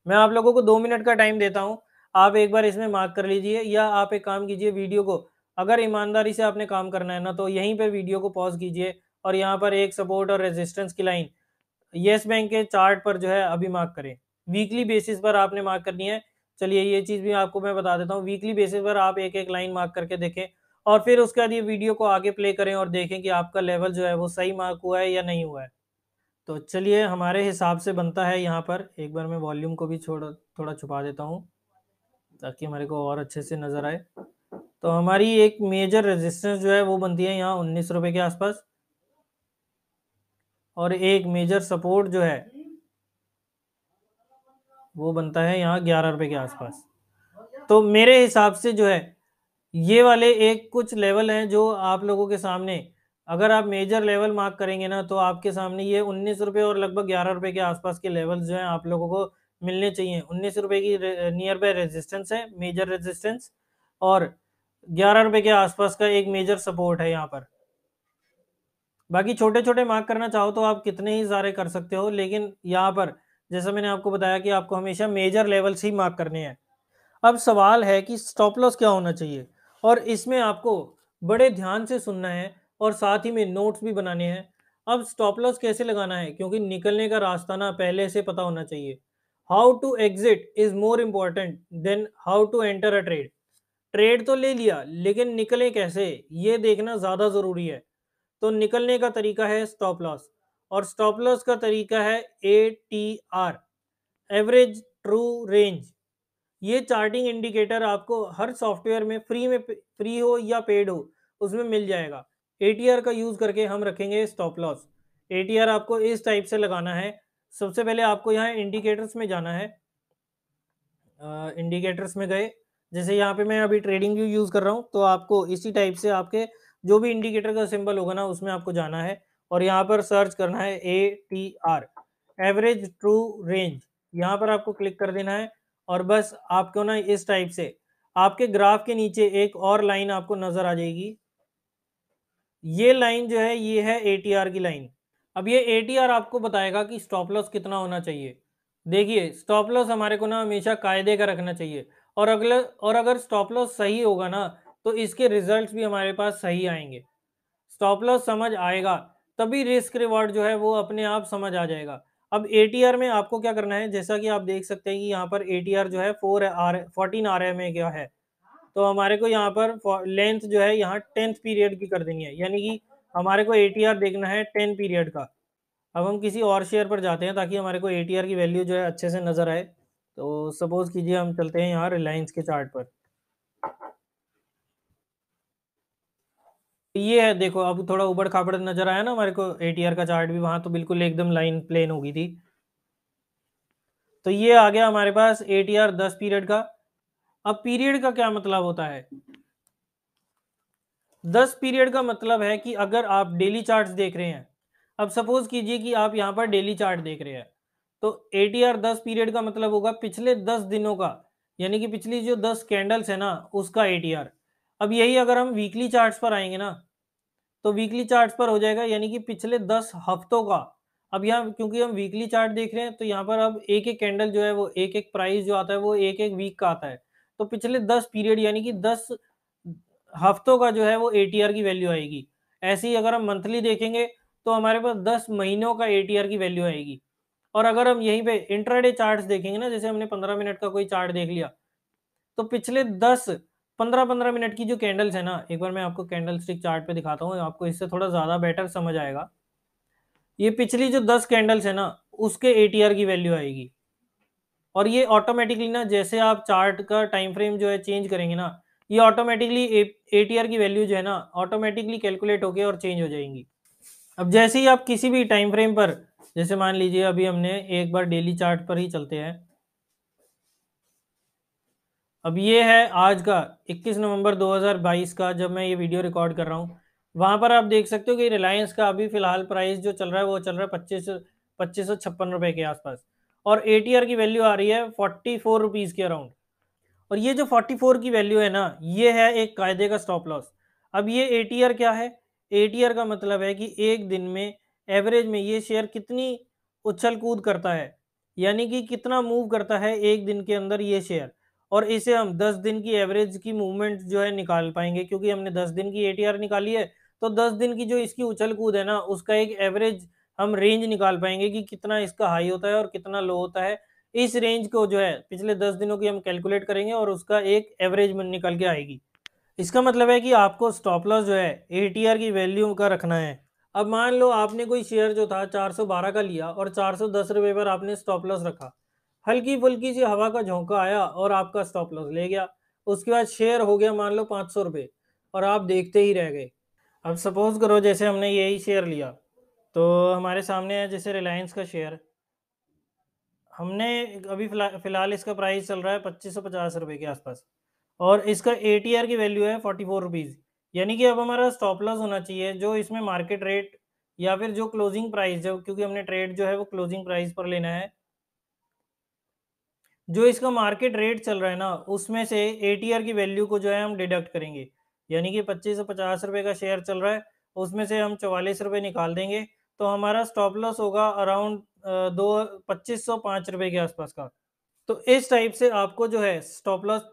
मैं आप लोगों को दो मिनट का टाइम देता हूँ आप एक बार इसमें मार्क कर लीजिए या आप एक काम कीजिए वीडियो को अगर ईमानदारी से आपने काम करना है ना तो यहीं पर वीडियो को पॉज कीजिए और यहाँ पर एक सपोर्ट और रेजिस्टेंस की लाइन येस बैंक के चार्ट पर जो है अभी मार्क करें वीकली बेसिस पर आपने मार्क करनी है चलिए ये चीज़ भी आपको मैं बता देता हूँ वीकली बेसिस पर आप एक एक लाइन मार्क करके देखें और फिर उसके बाद ये वीडियो को आगे प्ले करें और देखें कि आपका लेवल जो है वो सही मार्क हुआ है या नहीं हुआ है तो चलिए हमारे हिसाब से बनता है यहाँ पर एक बार मैं वॉल्यूम को भी छोड़ा थोड़ा छुपा देता हूँ ताकि हमारे को और अच्छे से नज़र आए तो हमारी एक मेजर रेजिस्टेंस जो है वो बनती है यहाँ उन्नीस रुपए के आसपास और एक मेजर सपोर्ट जो है वो बनता है यहाँ ग्यारह रुपए के आसपास तो मेरे हिसाब से जो है ये वाले एक कुछ लेवल हैं जो आप लोगों के सामने अगर आप मेजर लेवल मार्क करेंगे ना तो आपके सामने ये उन्नीस रुपये और लगभग ग्यारह रुपये के आसपास के लेवल जो हैं आप लोगों को मिलने चाहिए उन्नीस रुपये की नियर बाय रेजिस्टेंस है मेजर रेजिस्टेंस और ग्यारह रुपये के आसपास का एक मेजर सपोर्ट है यहाँ पर बाकी छोटे छोटे मार्क करना चाहो तो आप कितने ही सारे कर सकते हो लेकिन यहाँ पर जैसा मैंने आपको बताया कि आपको हमेशा मेजर लेवल्स ही मार्क करने हैं अब सवाल है कि स्टॉप लॉस क्या होना चाहिए और इसमें आपको बड़े ध्यान से सुनना है और साथ ही में नोट्स भी बनाने हैं अब स्टॉप लॉस कैसे लगाना है क्योंकि निकलने का रास्ता ना पहले से पता होना चाहिए how to exit is more important than how to enter a trade trade तो ले लिया लेकिन निकले कैसे ये देखना ज़्यादा ज़रूरी है तो निकलने का तरीका है स्टॉप लॉस और स्टॉप लॉस का तरीका है A T R average true range ये चार्टिंग इंडिकेटर आपको हर सॉफ्टवेयर में फ्री में फ्री हो या पेड हो उसमें मिल जाएगा ए टी आर का यूज़ करके हम रखेंगे stop loss A T R आपको इस टाइप से लगाना है सबसे पहले आपको यहाँ इंडिकेटर्स में जाना है इंडिकेटर्स uh, में गए जैसे यहाँ पे मैं अभी ट्रेडिंग व्यू यूज़ कर रहा हूँ तो आपको इसी टाइप से आपके जो भी इंडिकेटर का सिंबल होगा ना उसमें आपको जाना है और यहाँ पर सर्च करना है A T R average true range यहाँ पर आपको क्लिक कर देना है और बस आपको ना इस टाइप से आपके ग्राफ के नीचे एक और लाइन आपको नजर आ जाएगी ये लाइन जो है ये है आर की लाइन अब ये आर आपको बताएगा कि स्टॉप लॉस कितना होना चाहिए देखिए स्टॉप लॉस हमारे को ना हमेशा कायदे का रखना चाहिए और अगले और अगर स्टॉप लॉस सही होगा ना तो इसके रिजल्ट्स भी हमारे पास सही आएंगे स्टॉप लॉस समझ आएगा तभी रिस्क रिवॉर्ड जो है वो अपने आप समझ आ जाएगा अब ए में आपको क्या करना है जैसा कि आप देख सकते हैं कि यहाँ पर ए जो है four R fourteen R M क्या है तो हमारे को यहाँ पर लेंथ जो है यहाँ टेंथ पीरियड की कर देनी है यानी कि हमारे को ए देखना है टेन पीरियड का अब हम किसी और शेयर पर जाते हैं ताकि हमारे को ए की वैल्यू जो है अच्छे से नज़र आए तो सपोज़ कीजिए हम चलते हैं यहाँ रिलायंस के चार्ट पर ये है देखो अब थोड़ा उबड़ खाबड़ नजर आया ना हमारे को एटीआर का चार्ट भी वहां तो बिल्कुल एकदम लाइन प्लेन हो गई थी तो ये आ गया हमारे पास एटीआर दस पीरियड का अब पीरियड का क्या मतलब होता है दस पीरियड का मतलब है कि अगर आप डेली चार्ट देख रहे हैं अब सपोज कीजिए कि आप यहां पर डेली चार्ट देख रहे हैं तो एटीआर दस पीरियड का मतलब होगा पिछले दस दिनों का यानी कि पिछली जो दस कैंडल्स है ना उसका एटीआर अब यही अगर हम वीकली चार्ट्स पर आएंगे ना तो वीकली चार्ट पर हो जाएगा यानी कि पिछले दस हफ्तों का अब यहाँ क्योंकि हम वीकली चार्ट देख रहे हैं तो यहाँ पर अब एक एक कैंडल जो है वो एक एक प्राइस जो आता है वो एक एक वीक का आता है तो पिछले दस पीरियड यानी कि दस हफ्तों का जो है वो एटीआर की वैल्यू आएगी ऐसे ही अगर हम मंथली देखेंगे तो हमारे पास दस महीनों का एटीआर की वैल्यू आएगी और अगर हम यहीं पे इंटरडे चार्ट्स देखेंगे ना जैसे हमने पंद्रह मिनट का कोई चार्ट देख लिया तो पिछले दस पंद्रह पंद्रह मिनट की जो कैंडल्स है ना एक बार मैं आपको कैंडल स्टिक चार्ट पे दिखाता हूँ आपको इससे थोड़ा ज़्यादा बेटर समझ आएगा ये पिछली जो दस कैंडल्स है ना उसके ए की वैल्यू आएगी और ये ऑटोमेटिकली ना जैसे आप चार्ट का टाइम फ्रेम जो है चेंज करेंगे ना ये ऑटोमेटिकली ए की वैल्यू जो है ना ऑटोमेटिकली कैलकुलेट होके और चेंज हो जाएंगी अब जैसे ही आप किसी भी टाइम फ्रेम पर जैसे मान लीजिए अभी हमने एक बार डेली चार्ट पर ही चलते हैं अब ये है आज का 21 नवंबर 2022 का जब मैं ये वीडियो रिकॉर्ड कर रहा हूँ वहाँ पर आप देख सकते हो कि रिलायंस का अभी फ़िलहाल प्राइस जो चल रहा है वो चल रहा है पच्चीस पच्चीस सौ छप्पन रुपये के आसपास और ए की वैल्यू आ रही है फोर्टी फोर रुपीज़ के अराउंड और ये जो फोर्टी फोर की वैल्यू है ना ये है एक कायदे का स्टॉप लॉस अब ये ए क्या है ए का मतलब है कि एक दिन में एवरेज में ये शेयर कितनी उछल कूद करता है यानी कि कितना मूव करता है एक दिन के अंदर ये शेयर और इसे हम 10 दिन की एवरेज की मूवमेंट जो है निकाल पाएंगे क्योंकि हमने 10 दिन की एटीआर निकाली है तो 10 दिन की जो इसकी उछल कूद है ना उसका एक एवरेज हम रेंज निकाल पाएंगे कि कितना इसका हाई होता है और कितना लो होता है इस रेंज को जो है पिछले दस दिनों की हम कैलकुलेट करेंगे और उसका एक एवरेज निकल के आएगी इसका मतलब है कि आपको स्टॉप लॉस जो है ए की वैल्यू का रखना है अब मान लो आपने कोई शेयर जो था चार का लिया और चार सौ पर आपने स्टॉप लॉस रखा हल्की फुल्की सी हवा का झोंका आया और आपका स्टॉप लॉस ले गया उसके बाद शेयर हो गया मान लो पाँच सौ रुपये और आप देखते ही रह गए अब सपोज करो जैसे हमने यही शेयर लिया तो हमारे सामने है जैसे रिलायंस का शेयर हमने अभी फ़िलहाल इसका प्राइस चल रहा है पच्चीस सौ पचास रुपये के आसपास और इसका ए टी आर की वैल्यू है फोर्टी फोर रुपीज़ यानी कि अब हमारा स्टॉप लॉस होना चाहिए जो इसमें मार्केट रेट या फिर जो क्लोजिंग प्राइस है क्योंकि हमने ट्रेड जो है वो क्लोजिंग प्राइस पर लेना है जो इसका मार्केट रेट चल रहा है ना उसमें से ए की वैल्यू को जो है हम डिडक्ट करेंगे यानी कि पच्चीस से पचास रुपये का शेयर चल रहा है उसमें से हम चवालीस रुपये निकाल देंगे तो हमारा स्टॉप लॉस होगा अराउंड दो पच्चीस सौ पाँच रुपये के आसपास का तो इस टाइप से आपको जो है स्टॉप लॉस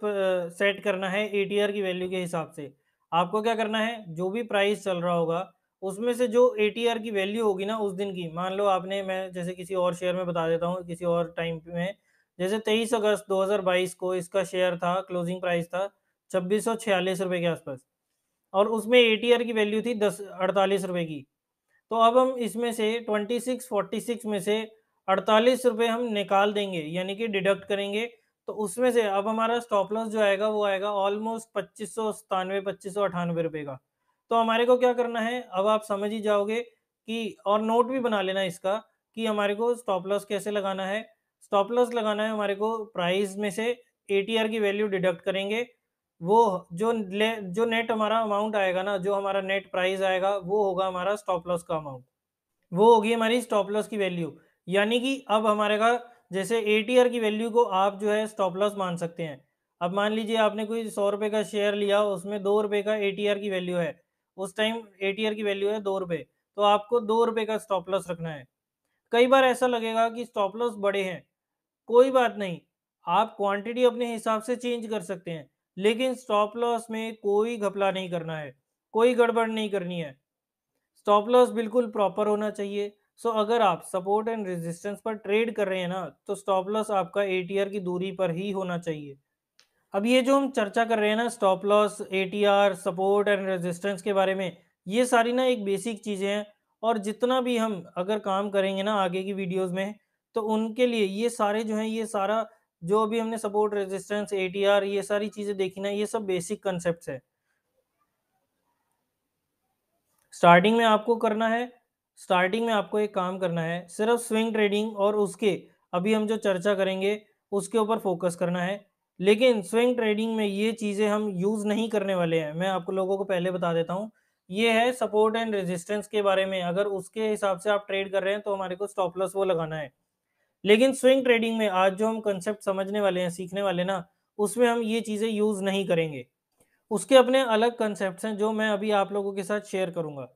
सेट करना है ए की वैल्यू के हिसाब से आपको क्या करना है जो भी प्राइस चल रहा होगा उसमें से जो ए की वैल्यू होगी ना उस दिन की मान लो आपने मैं जैसे किसी और शेयर में बता देता हूँ किसी और टाइम में जैसे 23 अगस्त 2022 को इसका शेयर था क्लोजिंग प्राइस था छब्बीस रुपए के आसपास और उसमें ए की वैल्यू थी दस अड़तालीस रुपए की तो अब हम इसमें से 2646 में से अड़तालीस रुपये हम निकाल देंगे यानी कि डिडक्ट करेंगे तो उसमें से अब हमारा स्टॉप लॉस जो आएगा वो आएगा ऑलमोस्ट पच्चीस सौ सतानवे पच्चीस सौ अठानवे रुपए का तो हमारे को क्या करना है अब आप समझ ही जाओगे कि और नोट भी बना लेना इसका कि हमारे को स्टॉप लॉस कैसे लगाना है स्टॉप लॉस लगाना है हमारे को प्राइस में से आर की वैल्यू डिडक्ट करेंगे वो जो जो नेट हमारा अमाउंट आएगा ना जो हमारा नेट प्राइस आएगा वो होगा हमारा स्टॉप लॉस का अमाउंट वो होगी हमारी स्टॉप लॉस की वैल्यू यानी कि अब हमारे का जैसे आर की वैल्यू को आप जो है स्टॉप लॉस मान सकते हैं अब मान लीजिए आपने कोई सौ रुपये का शेयर लिया उसमें दो रुपये का आर की वैल्यू है उस टाइम आर की वैल्यू है दो रुपये तो आपको दो रुपये का स्टॉप लॉस रखना है कई बार ऐसा लगेगा कि स्टॉप लॉस बड़े हैं कोई बात नहीं आप क्वांटिटी अपने हिसाब से चेंज कर सकते हैं लेकिन स्टॉप लॉस में कोई घपला नहीं करना है कोई गड़बड़ नहीं करनी है स्टॉप लॉस बिल्कुल प्रॉपर होना चाहिए सो so, अगर आप सपोर्ट एंड रेजिस्टेंस पर ट्रेड कर रहे हैं ना तो स्टॉप लॉस आपका ए की दूरी पर ही होना चाहिए अब ये जो हम चर्चा कर रहे हैं ना स्टॉप लॉस ए सपोर्ट एंड रेजिस्टेंस के बारे में ये सारी ना एक बेसिक चीज़ें हैं और जितना भी हम अगर काम करेंगे ना आगे की वीडियोज में तो उनके लिए ये सारे जो है ये सारा जो अभी हमने सपोर्ट रेजिस्टेंस ए ये सारी चीजें देखी ना ये सब बेसिक कंसेप्ट है स्टार्टिंग में आपको करना है स्टार्टिंग में आपको एक काम करना है सिर्फ स्विंग ट्रेडिंग और उसके अभी हम जो चर्चा करेंगे उसके ऊपर फोकस करना है लेकिन स्विंग ट्रेडिंग में ये चीज़ें हम यूज़ नहीं करने वाले हैं मैं आपको लोगों को पहले बता देता हूँ ये है सपोर्ट एंड रेजिस्टेंस के बारे में अगर उसके हिसाब से आप ट्रेड कर रहे हैं तो हमारे को स्टॉप लॉस वो लगाना है लेकिन स्विंग ट्रेडिंग में आज जो हम कंसेप्ट समझने वाले हैं सीखने वाले ना उसमें हम ये चीज़ें यूज़ नहीं करेंगे उसके अपने अलग कंसेप्ट हैं जो मैं अभी आप लोगों के साथ शेयर करूंगा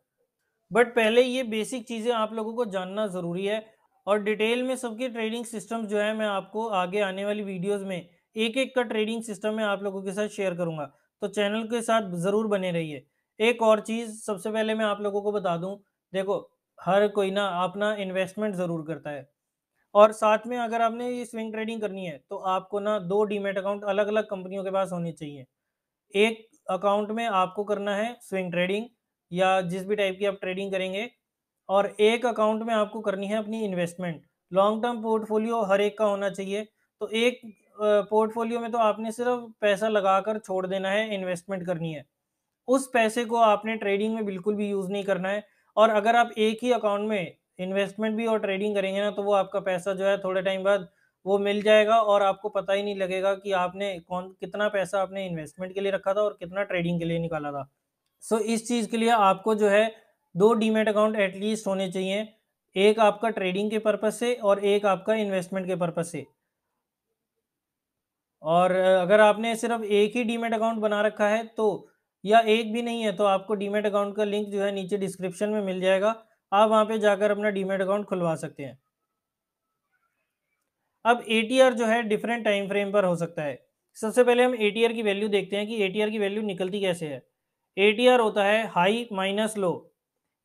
बट पहले ये बेसिक चीज़ें आप लोगों को जानना ज़रूरी है और डिटेल में सबके ट्रेडिंग सिस्टम जो है मैं आपको आगे आने वाली वीडियोज़ में एक एक का ट्रेडिंग सिस्टम मैं आप लोगों के साथ शेयर करूंगा तो चैनल के साथ ज़रूर बने रहिए एक और चीज़ सबसे पहले मैं आप लोगों को बता दूं देखो हर कोई ना अपना इन्वेस्टमेंट ज़रूर करता है और साथ में अगर आपने ये स्विंग ट्रेडिंग करनी है तो आपको ना दो डीमेट अकाउंट अलग अलग कंपनियों के पास होने चाहिए एक अकाउंट में आपको करना है स्विंग ट्रेडिंग या जिस भी टाइप की आप ट्रेडिंग करेंगे और एक अकाउंट में आपको करनी है अपनी इन्वेस्टमेंट लॉन्ग टर्म पोर्टफोलियो हर एक का होना चाहिए तो एक पोर्टफोलियो में तो आपने सिर्फ पैसा लगाकर छोड़ देना है इन्वेस्टमेंट करनी है उस पैसे को आपने ट्रेडिंग में बिल्कुल भी यूज़ नहीं करना है और अगर आप एक ही अकाउंट में इन्वेस्टमेंट भी और ट्रेडिंग करेंगे ना तो वो आपका पैसा जो है थोड़े टाइम बाद वो मिल जाएगा और आपको पता ही नहीं लगेगा कि आपने कौन कितना पैसा आपने इन्वेस्टमेंट के लिए रखा था और कितना ट्रेडिंग के लिए निकाला था सो so, इस चीज़ के लिए आपको जो है दो डीमेट अकाउंट एटलीस्ट होने चाहिए एक आपका ट्रेडिंग के पर्पज से और एक आपका इन्वेस्टमेंट के पर्पज से और अगर आपने सिर्फ एक ही डीमेट अकाउंट बना रखा है तो या एक भी नहीं है तो आपको डीमेट अकाउंट का लिंक जो है नीचे डिस्क्रिप्शन में मिल जाएगा आप वहां पे जाकर अपना डीमेट अकाउंट खुलवा सकते हैं अब एटीआर जो है डिफरेंट टाइम फ्रेम पर हो सकता है सबसे पहले हम एटीआर की वैल्यू देखते हैं कि एटीआर की वैल्यू निकलती कैसे है एटीआर होता है हाई माइनस लो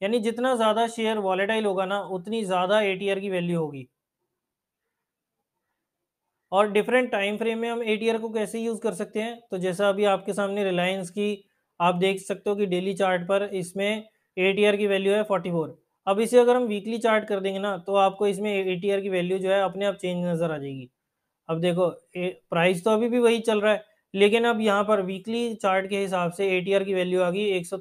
यानी जितना ज़्यादा शेयर वॉलेटाइल होगा ना उतनी ज़्यादा एटीआर की वैल्यू होगी और डिफरेंट टाइम फ्रेम में हम एटीआर को कैसे यूज़ कर सकते हैं तो जैसा अभी आपके सामने रिलायंस की आप देख सकते हो कि डेली चार्ट पर इसमें एटीआर की वैल्यू है 44 अब इसे अगर हम वीकली चार्ट कर देंगे ना तो आपको इसमें ए की वैल्यू जो है अपने आप चेंज नज़र आ जाएगी अब देखो प्राइस तो अभी भी वही चल रहा है लेकिन अब यहाँ पर वीकली चार्ट के हिसाब से ए की वैल्यू आ गई एक सौ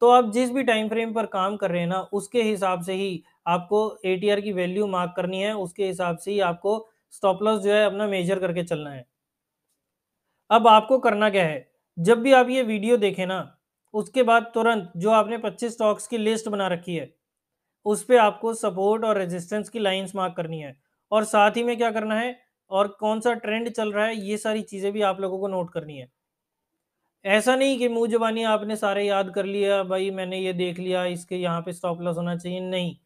तो आप जिस भी टाइम फ्रेम पर काम कर रहे हैं ना उसके हिसाब से ही आपको ए की वैल्यू मार्क करनी है उसके हिसाब से ही आपको स्टॉप लॉस जो है अपना मेजर करके चलना है अब आपको करना क्या है जब भी आप ये वीडियो देखें ना उसके बाद तुरंत जो आपने 25 स्टॉक्स की लिस्ट बना रखी है उस पर आपको सपोर्ट और रेजिस्टेंस की लाइन्स मार्क करनी है और साथ ही में क्या करना है और कौन सा ट्रेंड चल रहा है ये सारी चीज़ें भी आप लोगों को नोट करनी है ऐसा नहीं कि मुँह जबानी आपने सारे याद कर लिया भाई मैंने ये देख लिया इसके यहाँ पे स्टॉप लॉस होना चाहिए नहीं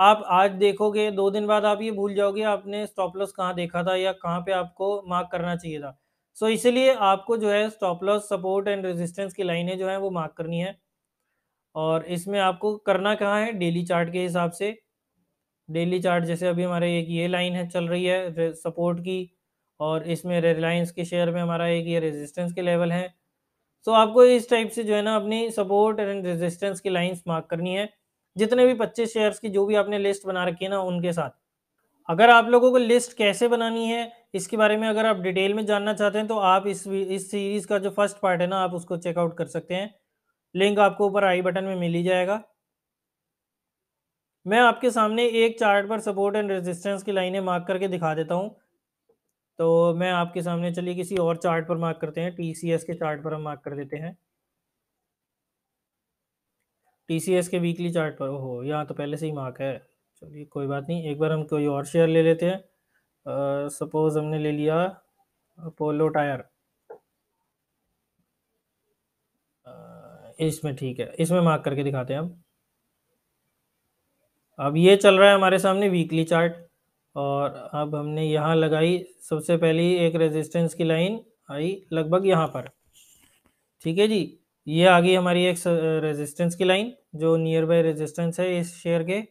आप आज देखोगे दो दिन बाद आप ये भूल जाओगे आपने स्टॉप लॉस कहाँ देखा था या कहाँ पे आपको मार्क करना चाहिए था सो इसलिए आपको जो है stop loss support and resistance की लाइनें जो है वो मार्क करनी है और इसमें आपको करना कहाँ है डेली चार्ट के हिसाब से डेली चार्ट जैसे अभी हमारे एक ये लाइन है चल रही है सपोर्ट की और इसमें रिलायंस के शेयर में हमारा एक ये रेजिस्टेंस के लेवल है सो आपको इस टाइप से जो है ना अपनी सपोर्ट एंड रेजिस्टेंस की लाइंस मार्क करनी है जितने भी 25 शेयर्स की जो भी आपने लिस्ट बना रखी है ना उनके साथ अगर आप लोगों को लिस्ट कैसे बनानी है इसके बारे में अगर आप डिटेल में जानना चाहते हैं तो आप इस इस सीरीज़ का जो फर्स्ट पार्ट है ना आप उसको चेकआउट कर सकते हैं लिंक आपको ऊपर आई बटन में मिल ही जाएगा मैं आपके सामने एक चार्ट पर सपोर्ट एंड रेजिस्टेंस की लाइनें मार्क करके दिखा देता हूं तो मैं आपके सामने चलिए किसी और चार्ट पर मार्क करते हैं टीसीएस के चार्ट पर हम मार्क कर देते हैं टीसीएस के वीकली चार्ट पर हो यहाँ तो पहले से ही मार्क है चलिए कोई बात नहीं एक बार हम कोई और शेयर ले लेते हैं सपोज हमने ले लिया अपोलो टायर इसमें ठीक है इसमें मार्क करके दिखाते हैं अब अब ये चल रहा है हमारे सामने वीकली चार्ट और अब हमने यहाँ लगाई सबसे पहली एक रेजिस्टेंस की लाइन आई लगभग यहाँ पर ठीक है जी ये आ गई हमारी एक रेजिस्टेंस की लाइन जो नियर बाय रेजिस्टेंस है इस शेयर के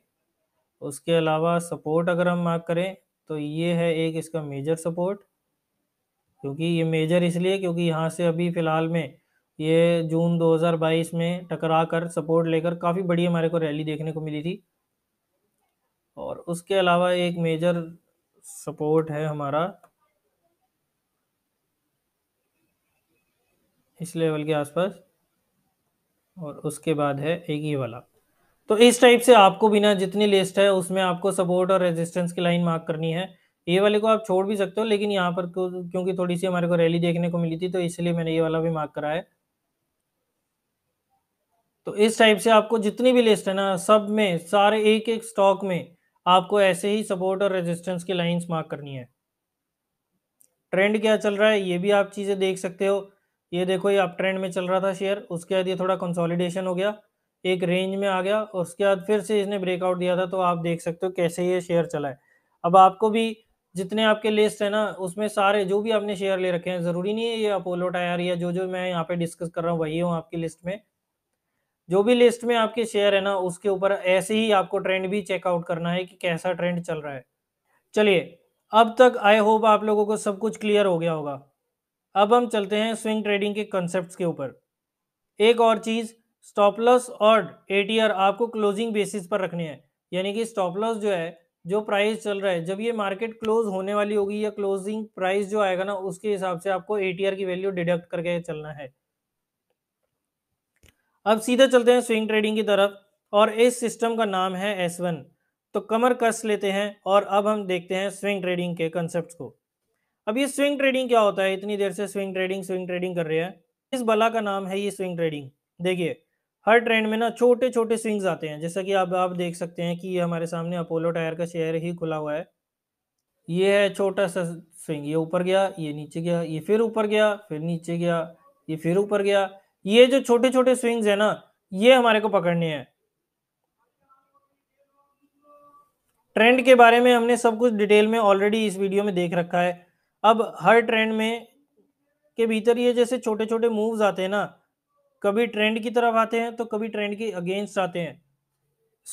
उसके अलावा सपोर्ट अगर हम मार्क करें तो ये है एक इसका मेजर सपोर्ट क्योंकि ये मेजर इसलिए क्योंकि यहाँ से अभी फ़िलहाल में ये जून 2022 में टकरा कर सपोर्ट लेकर काफ़ी बड़ी हमारे को रैली देखने को मिली थी और उसके अलावा एक मेजर सपोर्ट है हमारा इस लेवल के आसपास और उसके बाद है एक ही वाला तो इस टाइप से आपको बिना जितनी लिस्ट है उसमें आपको सपोर्ट और रेजिस्टेंस की लाइन मार्क करनी है ये वाले को आप छोड़ भी सकते हो लेकिन यहाँ पर क्योंकि थोड़ी सी हमारे को रैली देखने को मिली थी तो इसलिए मैंने ये वाला भी मार्क करा है तो इस टाइप से आपको जितनी भी लिस्ट है ना सब में सारे एक एक स्टॉक में आपको ऐसे ही सपोर्ट और रेजिस्टेंस की लाइंस मार्क करनी है ट्रेंड क्या चल रहा है ये भी आप चीज़ें देख सकते हो ये देखो ये आप ट्रेंड में चल रहा था शेयर उसके बाद ये थोड़ा कंसोलिडेशन हो गया एक रेंज में आ गया और उसके बाद फिर से इसने ब्रेकआउट दिया था तो आप देख सकते हो कैसे ये शेयर चला है अब आपको भी जितने आपके लिस्ट है ना उसमें सारे जो भी आपने शेयर ले रखे हैं ज़रूरी नहीं है ये अपोलो टायर या जो जो मैं यहाँ पे डिस्कस कर रहा हूँ वही हूँ आपकी लिस्ट में जो भी लिस्ट में आपके शेयर है ना उसके ऊपर ऐसे ही आपको ट्रेंड भी चेकआउट करना है कि कैसा ट्रेंड चल रहा है चलिए अब तक आई होप आप लोगों को सब कुछ क्लियर हो गया होगा अब हम चलते हैं स्विंग ट्रेडिंग के कंसेप्ट के ऊपर एक और चीज़ स्टॉपलस और एटीआर आपको क्लोजिंग बेसिस पर रखने हैं यानी कि स्टॉपलस जो है जो प्राइस चल रहा है जब ये मार्केट क्लोज होने वाली होगी या क्लोजिंग प्राइस जो आएगा ना उसके हिसाब से आपको एटीआर की वैल्यू डिडक्ट करके चलना है अब सीधे चलते हैं स्विंग ट्रेडिंग की तरफ और इस सिस्टम का नाम है एस वन तो कमर कस लेते हैं और अब हम देखते हैं स्विंग ट्रेडिंग के कंसेप्ट को अब ये स्विंग ट्रेडिंग क्या होता है इतनी देर से स्विंग ट्रेडिंग स्विंग ट्रेडिंग कर रहे हैं इस बला का नाम है ये स्विंग ट्रेडिंग देखिए हर ट्रेंड में ना छोटे छोटे स्विंग्स आते हैं जैसा कि अब आप, आप देख सकते हैं कि ये हमारे सामने अपोलो टायर का शेयर ही खुला हुआ है ये है छोटा सा स्विंग ये ऊपर गया ये नीचे गया ये फिर ऊपर गया फिर नीचे गया ये फिर ऊपर गया ये जो छोटे छोटे स्विंग्स है ना ये हमारे को पकड़ने हैं ट्रेंड के बारे में हमने सब कुछ डिटेल में ऑलरेडी इस वीडियो में देख रखा है अब हर ट्रेंड में के भीतर ये जैसे छोटे छोटे मूव्स आते हैं ना कभी ट्रेंड की तरफ आते हैं तो कभी ट्रेंड के अगेंस्ट आते हैं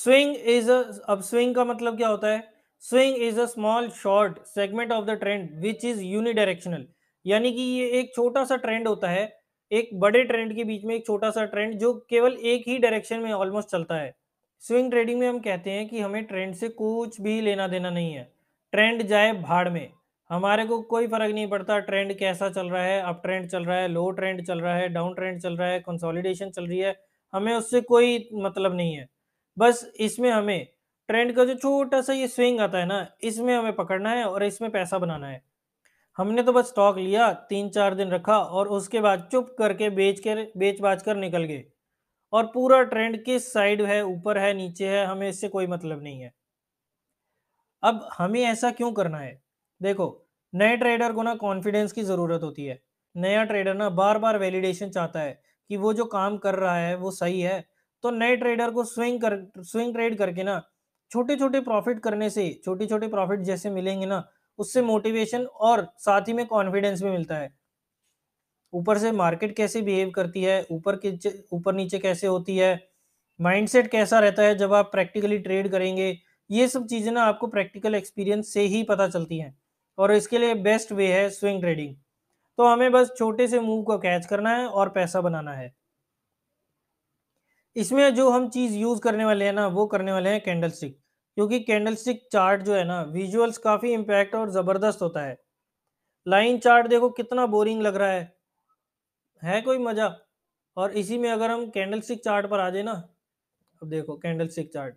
स्विंग इज अब स्विंग का मतलब क्या होता है swing is a small short segment of the trend which is unidirectional यानी कि ये एक छोटा सा ट्रेंड होता है एक बड़े ट्रेंड के बीच में एक छोटा सा ट्रेंड जो केवल एक ही डायरेक्शन में ऑलमोस्ट चलता है स्विंग ट्रेडिंग में हम कहते हैं कि हमें ट्रेंड से कुछ भी लेना देना नहीं है ट्रेंड जाए भाड़ में हमारे को कोई फर्क नहीं पड़ता ट्रेंड कैसा चल रहा है अप ट्रेंड चल रहा है लो ट्रेंड चल रहा है डाउन ट्रेंड चल रहा है कंसोलिडेशन चल रही है हमें उससे कोई मतलब नहीं है बस इसमें हमें ट्रेंड का जो छोटा सा ये स्विंग आता है ना इसमें हमें पकड़ना है और इसमें पैसा बनाना है हमने तो बस स्टॉक लिया तीन चार दिन रखा और उसके बाद चुप करके बेच कर बेच बाच कर निकल गए और पूरा ट्रेंड किस साइड है ऊपर है नीचे है हमें इससे कोई मतलब नहीं है अब हमें ऐसा क्यों करना है देखो नए ट्रेडर को ना कॉन्फिडेंस की ज़रूरत होती है नया ट्रेडर ना बार बार वैलिडेशन चाहता है कि वो जो काम कर रहा है वो सही है तो नए ट्रेडर को स्विंग कर स्विंग ट्रेड करके ना छोटे छोटे प्रॉफिट करने से छोटे छोटे प्रॉफिट जैसे मिलेंगे ना उससे मोटिवेशन और साथ ही में कॉन्फिडेंस भी मिलता है ऊपर से मार्केट कैसे बिहेव करती है ऊपर के ऊपर नीचे कैसे होती है माइंडसेट कैसा रहता है जब आप प्रैक्टिकली ट्रेड करेंगे ये सब चीज़ें ना आपको प्रैक्टिकल एक्सपीरियंस से ही पता चलती हैं और इसके लिए बेस्ट वे है स्विंग ट्रेडिंग तो हमें बस छोटे से मूव को कैच करना है और पैसा बनाना है इसमें जो हम चीज़ यूज़ करने वाले हैं ना वो करने वाले हैं कैंडल स्टिक क्योंकि कैंडलस्टिक चार्ट जो है ना विजुअल्स काफ़ी इम्पैक्ट और ज़बरदस्त होता है लाइन चार्ट देखो कितना बोरिंग लग रहा है है कोई मज़ा और इसी में अगर हम कैंडलस्टिक चार्ट पर आ जाए ना अब देखो कैंडलस्टिक चार्ट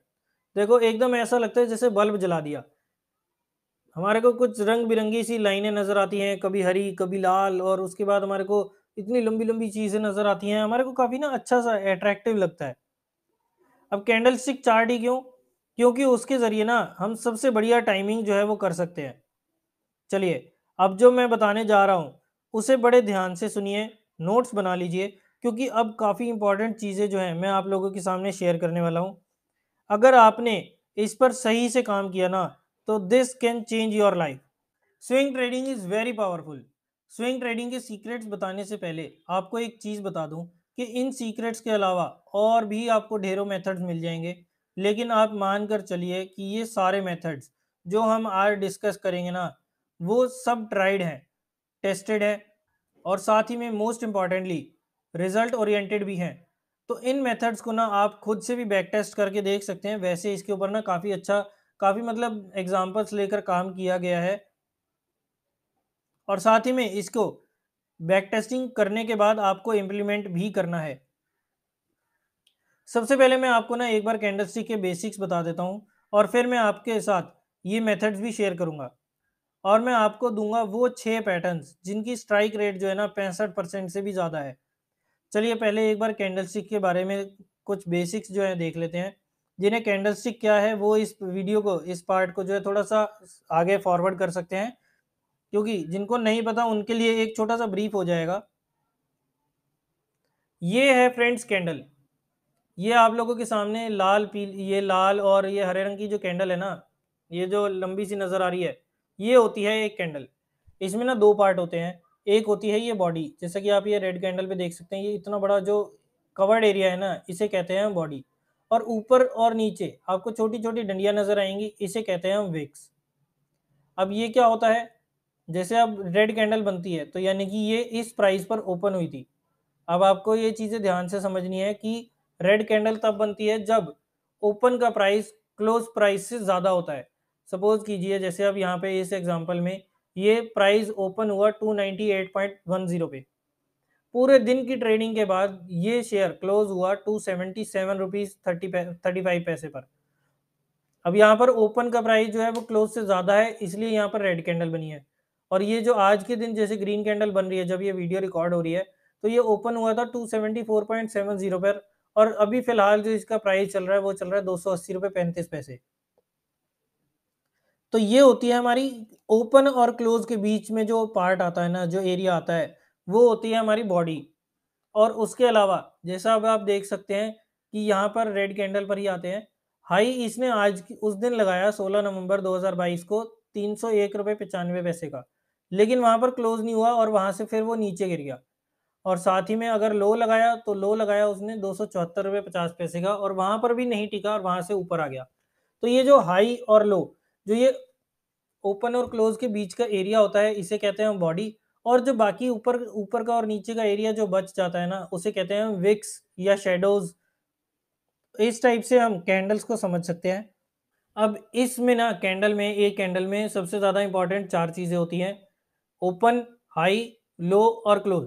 देखो एकदम ऐसा लगता है जैसे बल्ब जला दिया हमारे को कुछ रंग बिरंगी सी लाइनें नज़र आती हैं कभी हरी कभी लाल और उसके बाद हमारे को इतनी लंबी लंबी चीज़ें नज़र आती हैं हमारे को काफ़ी ना अच्छा सा अट्रैक्टिव लगता है अब कैंडल स्टिक चार्ट ही क्यों क्योंकि उसके ज़रिए ना हम सबसे बढ़िया टाइमिंग जो है वो कर सकते हैं चलिए अब जो मैं बताने जा रहा हूँ उसे बड़े ध्यान से सुनिए नोट्स बना लीजिए क्योंकि अब काफ़ी इंपॉर्टेंट चीज़ें जो हैं मैं आप लोगों के सामने शेयर करने वाला हूँ अगर आपने इस पर सही से काम किया ना तो this can change your life swing trading is very powerful swing trading के सीक्रेट्स बताने से पहले आपको एक चीज़ बता दूँ कि इन सीक्रेट्स के अलावा और भी आपको ढेरों मेथड्स मिल जाएंगे लेकिन आप मान कर चलिए कि ये सारे मेथड्स जो हम आज डिस्कस करेंगे ना वो सब ट्राइड हैं टेस्टेड हैं और साथ ही में मोस्ट इम्पॉर्टेंटली रिजल्ट ओरिएंटेड भी हैं तो इन मेथड्स को ना आप खुद से भी बैक टेस्ट करके देख सकते हैं वैसे इसके ऊपर ना काफ़ी अच्छा काफ़ी मतलब एग्जाम्पल्स लेकर काम किया गया है और साथ ही में इसको बैक टेस्टिंग करने के बाद आपको इम्प्लीमेंट भी करना है सबसे पहले मैं आपको ना एक बार कैंडलस्टिक के बेसिक्स बता देता हूँ और फिर मैं आपके साथ ये मेथड्स भी शेयर करूँगा और मैं आपको दूंगा वो छः पैटर्न्स जिनकी स्ट्राइक रेट जो है ना पैंसठ परसेंट से भी ज़्यादा है चलिए पहले एक बार कैंडल के बारे में कुछ बेसिक्स जो है देख लेते हैं जिन्हें कैंडलस्टिक क्या है वो इस वीडियो को इस पार्ट को जो है थोड़ा सा आगे फॉरवर्ड कर सकते हैं क्योंकि जिनको नहीं पता उनके लिए एक छोटा सा ब्रीफ हो जाएगा ये है फ्रेंड्स कैंडल ये आप लोगों के सामने लाल पील ये लाल और ये हरे रंग की जो कैंडल है ना ये जो लंबी सी नज़र आ रही है ये होती है एक कैंडल इसमें ना दो पार्ट होते हैं एक होती है ये बॉडी जैसा कि आप ये रेड कैंडल पे देख सकते हैं ये इतना बड़ा जो कवर्ड एरिया है ना इसे कहते हैं हम बॉडी और ऊपर और नीचे आपको छोटी छोटी डंडिया नज़र आएंगी इसे कहते हैं हम विक्स अब ये क्या होता है जैसे अब रेड कैंडल बनती है तो यानी कि ये इस प्राइस पर ओपन हुई थी अब आपको ये चीज़ें ध्यान से समझनी है कि रेड कैंडल तब बनती है जब ओपन का प्राइस क्लोज प्राइस से ज़्यादा होता है सपोज कीजिए जैसे अब यहाँ पे इस एग्जाम्पल में ये प्राइस ओपन हुआ 298.10 पे पूरे दिन की ट्रेडिंग के बाद ये शेयर क्लोज हुआ two seventy seven rupees thirty thirty five पैसे पर अब यहाँ पर ओपन का प्राइस जो है वो क्लोज से ज़्यादा है इसलिए यहाँ पर रेड कैंडल बनी है और ये जो आज के दिन जैसे ग्रीन कैंडल बन रही है जब ये वीडियो रिकॉर्ड हो रही है तो ये ओपन हुआ था two seventy four point seven zero पर और अभी फिलहाल जो इसका प्राइस चल रहा है वो चल रहा है दो सौ अस्सी रुपए पैंतीस पैसे तो ये होती है हमारी ओपन और क्लोज के बीच में जो पार्ट आता है ना जो एरिया आता है वो होती है हमारी बॉडी और उसके अलावा जैसा अब आप देख सकते हैं कि यहाँ पर रेड कैंडल पर ही आते हैं हाई इसने आज उस दिन लगाया 16 नवंबर 2022 को तीन सौ एक रुपए पचानवे पैसे का लेकिन वहां पर क्लोज नहीं हुआ और वहां से फिर वो नीचे गिर गया और साथ ही में अगर लो लगाया तो लो लगाया उसने दो सौ चौहत्तर रुपये पचास पैसे का और वहां पर भी नहीं टिका और वहां से ऊपर आ गया तो ये जो हाई और लो जो ये ओपन और क्लोज के बीच का एरिया होता है इसे कहते हैं बॉडी और जो बाकी ऊपर ऊपर का और नीचे का एरिया जो बच जाता है ना उसे कहते हैं विक्स या शेडोज इस टाइप से हम कैंडल्स को समझ सकते हैं अब इसमें ना कैंडल में एक कैंडल में सबसे ज़्यादा इंपॉर्टेंट चार चीज़ें होती हैं ओपन हाई लो और क्लोज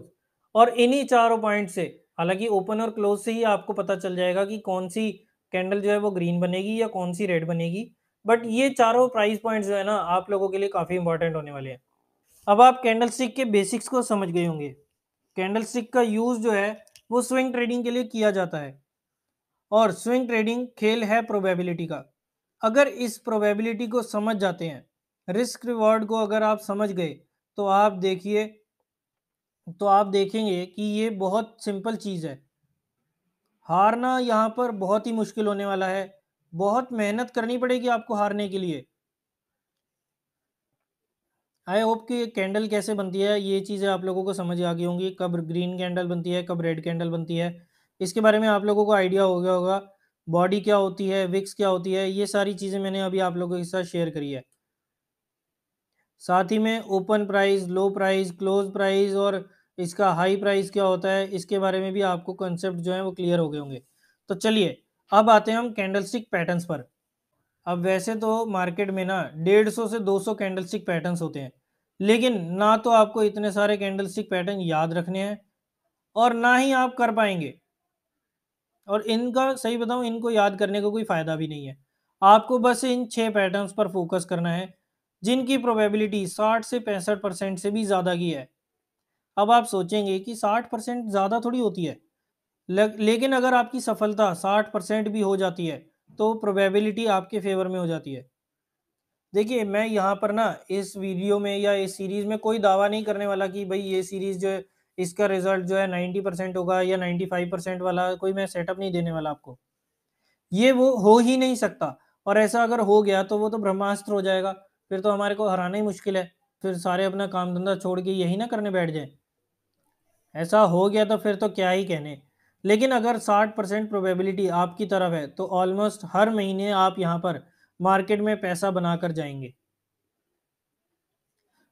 और इन्हीं चारों पॉइंट से हालांकि ओपन और क्लोज से ही आपको पता चल जाएगा कि कौन सी कैंडल जो है वो ग्रीन बनेगी या कौन सी रेड बनेगी बट ये चारों प्राइस पॉइंट जो है ना आप लोगों के लिए काफ़ी इंपॉर्टेंट होने वाले हैं अब आप कैंडल स्टिक के बेसिक्स को समझ गए होंगे कैंडल स्टिक का यूज़ जो है वो स्विंग ट्रेडिंग के लिए किया जाता है और स्विंग ट्रेडिंग खेल है प्रोबेबिलिटी का अगर इस प्रोबेबिलिटी को समझ जाते हैं रिस्क रिवॉर्ड को अगर आप समझ गए तो आप देखिए तो आप देखेंगे कि ये बहुत सिंपल चीज़ है हारना यहाँ पर बहुत ही मुश्किल होने वाला है बहुत मेहनत करनी पड़ेगी आपको हारने के लिए आई होप कि कैंडल कैसे बनती है ये चीज़ें आप लोगों को समझ आ गई होंगी कब ग्रीन कैंडल बनती है कब रेड कैंडल बनती है इसके बारे में आप लोगों को आइडिया हो गया होगा बॉडी क्या होती है विक्स क्या होती है ये सारी चीज़ें मैंने अभी आप लोगों के साथ शेयर करी है साथ ही में open price low price close price और इसका हाई प्राइस क्या होता है इसके बारे में भी आपको कंसेप्ट जो है वो क्लियर हो गए होंगे तो चलिए अब आते हैं हम कैंडलस्टिक पैटर्न्स पर अब वैसे तो मार्केट में ना डेढ़ सौ से दो सौ कैंडलस्टिक पैटर्न्स होते हैं लेकिन ना तो आपको इतने सारे कैंडलस्टिक पैटर्न याद रखने हैं और ना ही आप कर पाएंगे और इनका सही बताऊं इनको याद करने का को कोई फ़ायदा भी नहीं है आपको बस इन छः पैटर्न्स पर फोकस करना है जिनकी प्रोबेबिलिटी 60 से पैंसठ परसेंट से भी ज़्यादा की है अब आप सोचेंगे कि साठ परसेंट ज़्यादा थोड़ी होती है लेकिन अगर आपकी सफलता साठ परसेंट भी हो जाती है तो प्रोबेबिलिटी आपके फेवर में हो जाती है देखिए मैं यहाँ पर ना इस वीडियो में या इस सीरीज़ में कोई दावा नहीं करने वाला कि भाई ये सीरीज़ जो है इसका रिजल्ट जो है नाइन्टी परसेंट होगा या नाइन्टी फाइव परसेंट वाला कोई मैं सेटअप नहीं देने वाला आपको ये वो हो ही नहीं सकता और ऐसा अगर हो गया तो वो तो ब्रह्मास्त्र हो जाएगा फिर तो हमारे को हराना ही मुश्किल है फिर सारे अपना काम धंधा छोड़ के यही ना करने बैठ जाए ऐसा हो गया तो फिर तो क्या ही कहने लेकिन अगर 60 परसेंट प्रोबेबिलिटी आपकी तरफ है तो ऑलमोस्ट हर महीने आप यहाँ पर मार्केट में पैसा बना कर जाएंगे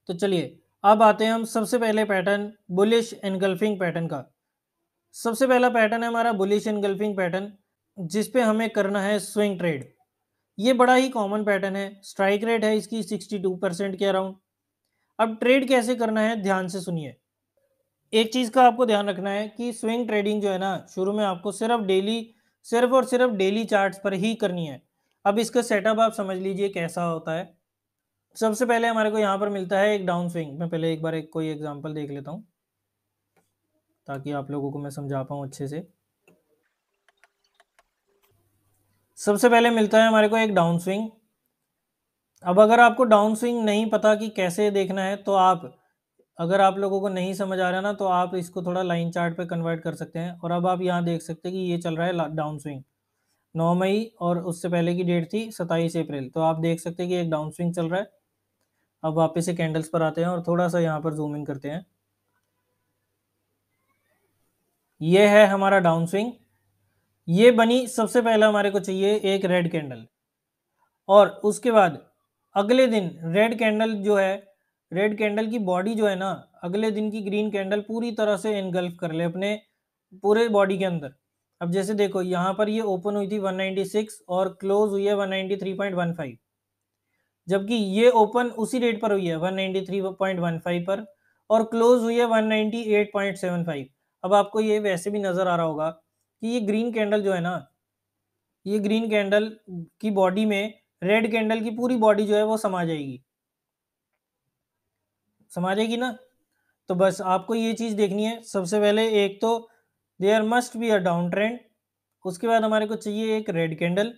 तो चलिए अब आते हैं हम सबसे पहले पैटर्न बुलिश एनगल्फिंग पैटर्न का सबसे पहला पैटर्न है हमारा बुलिश एनगल्फिंग पैटर्न जिसपे हमें करना है स्विंग ट्रेड ये बड़ा ही कॉमन पैटर्न है स्ट्राइक रेट है इसकी 62 परसेंट के अराउंड अब ट्रेड कैसे करना है ध्यान से सुनिए एक चीज़ का आपको ध्यान रखना है कि स्विंग ट्रेडिंग जो है ना शुरू में आपको सिर्फ डेली सिर्फ और सिर्फ डेली चार्ट्स पर ही करनी है अब इसका सेटअप आप समझ लीजिए कैसा होता है सबसे पहले हमारे को यहाँ पर मिलता है एक डाउन स्विंग मैं पहले एक बार एक कोई एग्जाम्पल देख लेता हूँ ताकि आप लोगों को मैं समझा पाऊँ अच्छे से सबसे पहले मिलता है हमारे को एक डाउन स्विंग अब अगर आपको डाउन स्विंग नहीं पता कि कैसे देखना है तो आप अगर आप लोगों को नहीं समझ आ रहा ना तो आप इसको थोड़ा लाइन चार्ट पे कन्वर्ट कर सकते हैं और अब आप यहाँ देख सकते हैं कि ये चल रहा है डाउन स्विंग नौ मई और उससे पहले की डेट थी सत्ताईस अप्रैल तो आप देख सकते हैं कि एक डाउन स्विंग चल रहा है अब वापस से कैंडल्स पर आते हैं और थोड़ा सा यहाँ पर जूम इन करते हैं ये है हमारा डाउन स्विंग ये बनी सबसे पहले हमारे को चाहिए एक रेड कैंडल और उसके बाद अगले दिन रेड कैंडल जो है रेड कैंडल की बॉडी जो है ना अगले दिन की ग्रीन कैंडल पूरी तरह से इनगल्फ कर ले अपने पूरे बॉडी के अंदर अब जैसे देखो यहाँ पर ये ओपन हुई थी 196 और क्लोज हुई है 193.15 जबकि ये ओपन उसी रेट पर हुई है 193.15 पर और क्लोज हुई है 198.75 अब आपको ये वैसे भी नज़र आ रहा होगा कि ये ग्रीन कैंडल जो है ना ये ग्रीन कैंडल की बॉडी में रेड कैंडल की पूरी बॉडी जो है वो समा जाएगी समझ आएगी ना तो बस आपको ये चीज़ देखनी है सबसे पहले एक तो there must be a down trend उसके बाद हमारे को चाहिए एक रेड कैंडल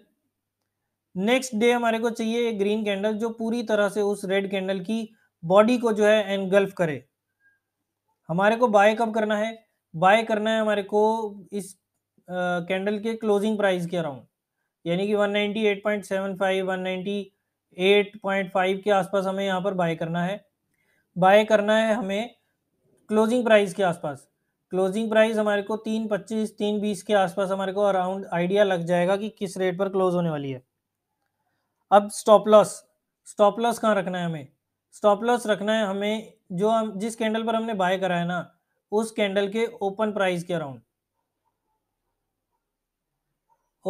नेक्स्ट डे हमारे को चाहिए एक ग्रीन कैंडल जो पूरी तरह से उस रेड कैंडल की बॉडी को जो है एनगल्फ करे हमारे को बाय कब करना है बाय करना है हमारे को इस कैंडल के क्लोजिंग प्राइस के अराउंड यानी कि 198.75 198.5 के आसपास हमें यहाँ पर बाय करना है बाय करना है हमें क्लोजिंग प्राइस के आसपास क्लोजिंग प्राइस हमारे को तीन पच्चीस तीन बीस के आसपास हमारे को अराउंड आइडिया लग जाएगा कि किस रेट पर क्लोज होने वाली है अब स्टॉप लॉस स्टॉप लॉस कहाँ रखना है हमें स्टॉप लॉस रखना है हमें जो हम जिस कैंडल पर हमने बाय करा है ना उस कैंडल के ओपन प्राइस के अराउंड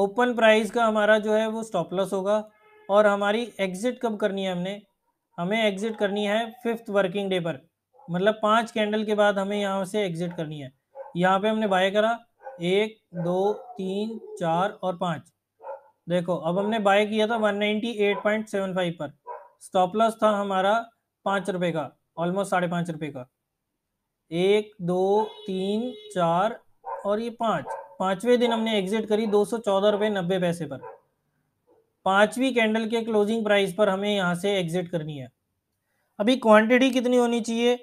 ओपन प्राइस का हमारा जो है वो स्टॉप लॉस होगा और हमारी एग्जिट कब करनी है हमने हमें एग्जिट करनी है फिफ्थ वर्किंग डे पर मतलब पांच कैंडल के बाद हमें यहाँ से एग्जिट करनी है यहाँ पे हमने बाय करा एक दो तीन चार और पाँच देखो अब हमने बाय किया था 198.75 पर स्टॉप लॉस था हमारा पाँच रुपये का ऑलमोस्ट साढ़े पाँच रुपये का एक दो तीन चार और ये पाँच पांचवे दिन हमने एग्जिट करी दो सौ चौदह रुपये नब्बे पैसे पर पांचवी कैंडल के क्लोजिंग प्राइस पर हमें यहाँ से एग्जिट करनी है अभी क्वांटिटी कितनी होनी चाहिए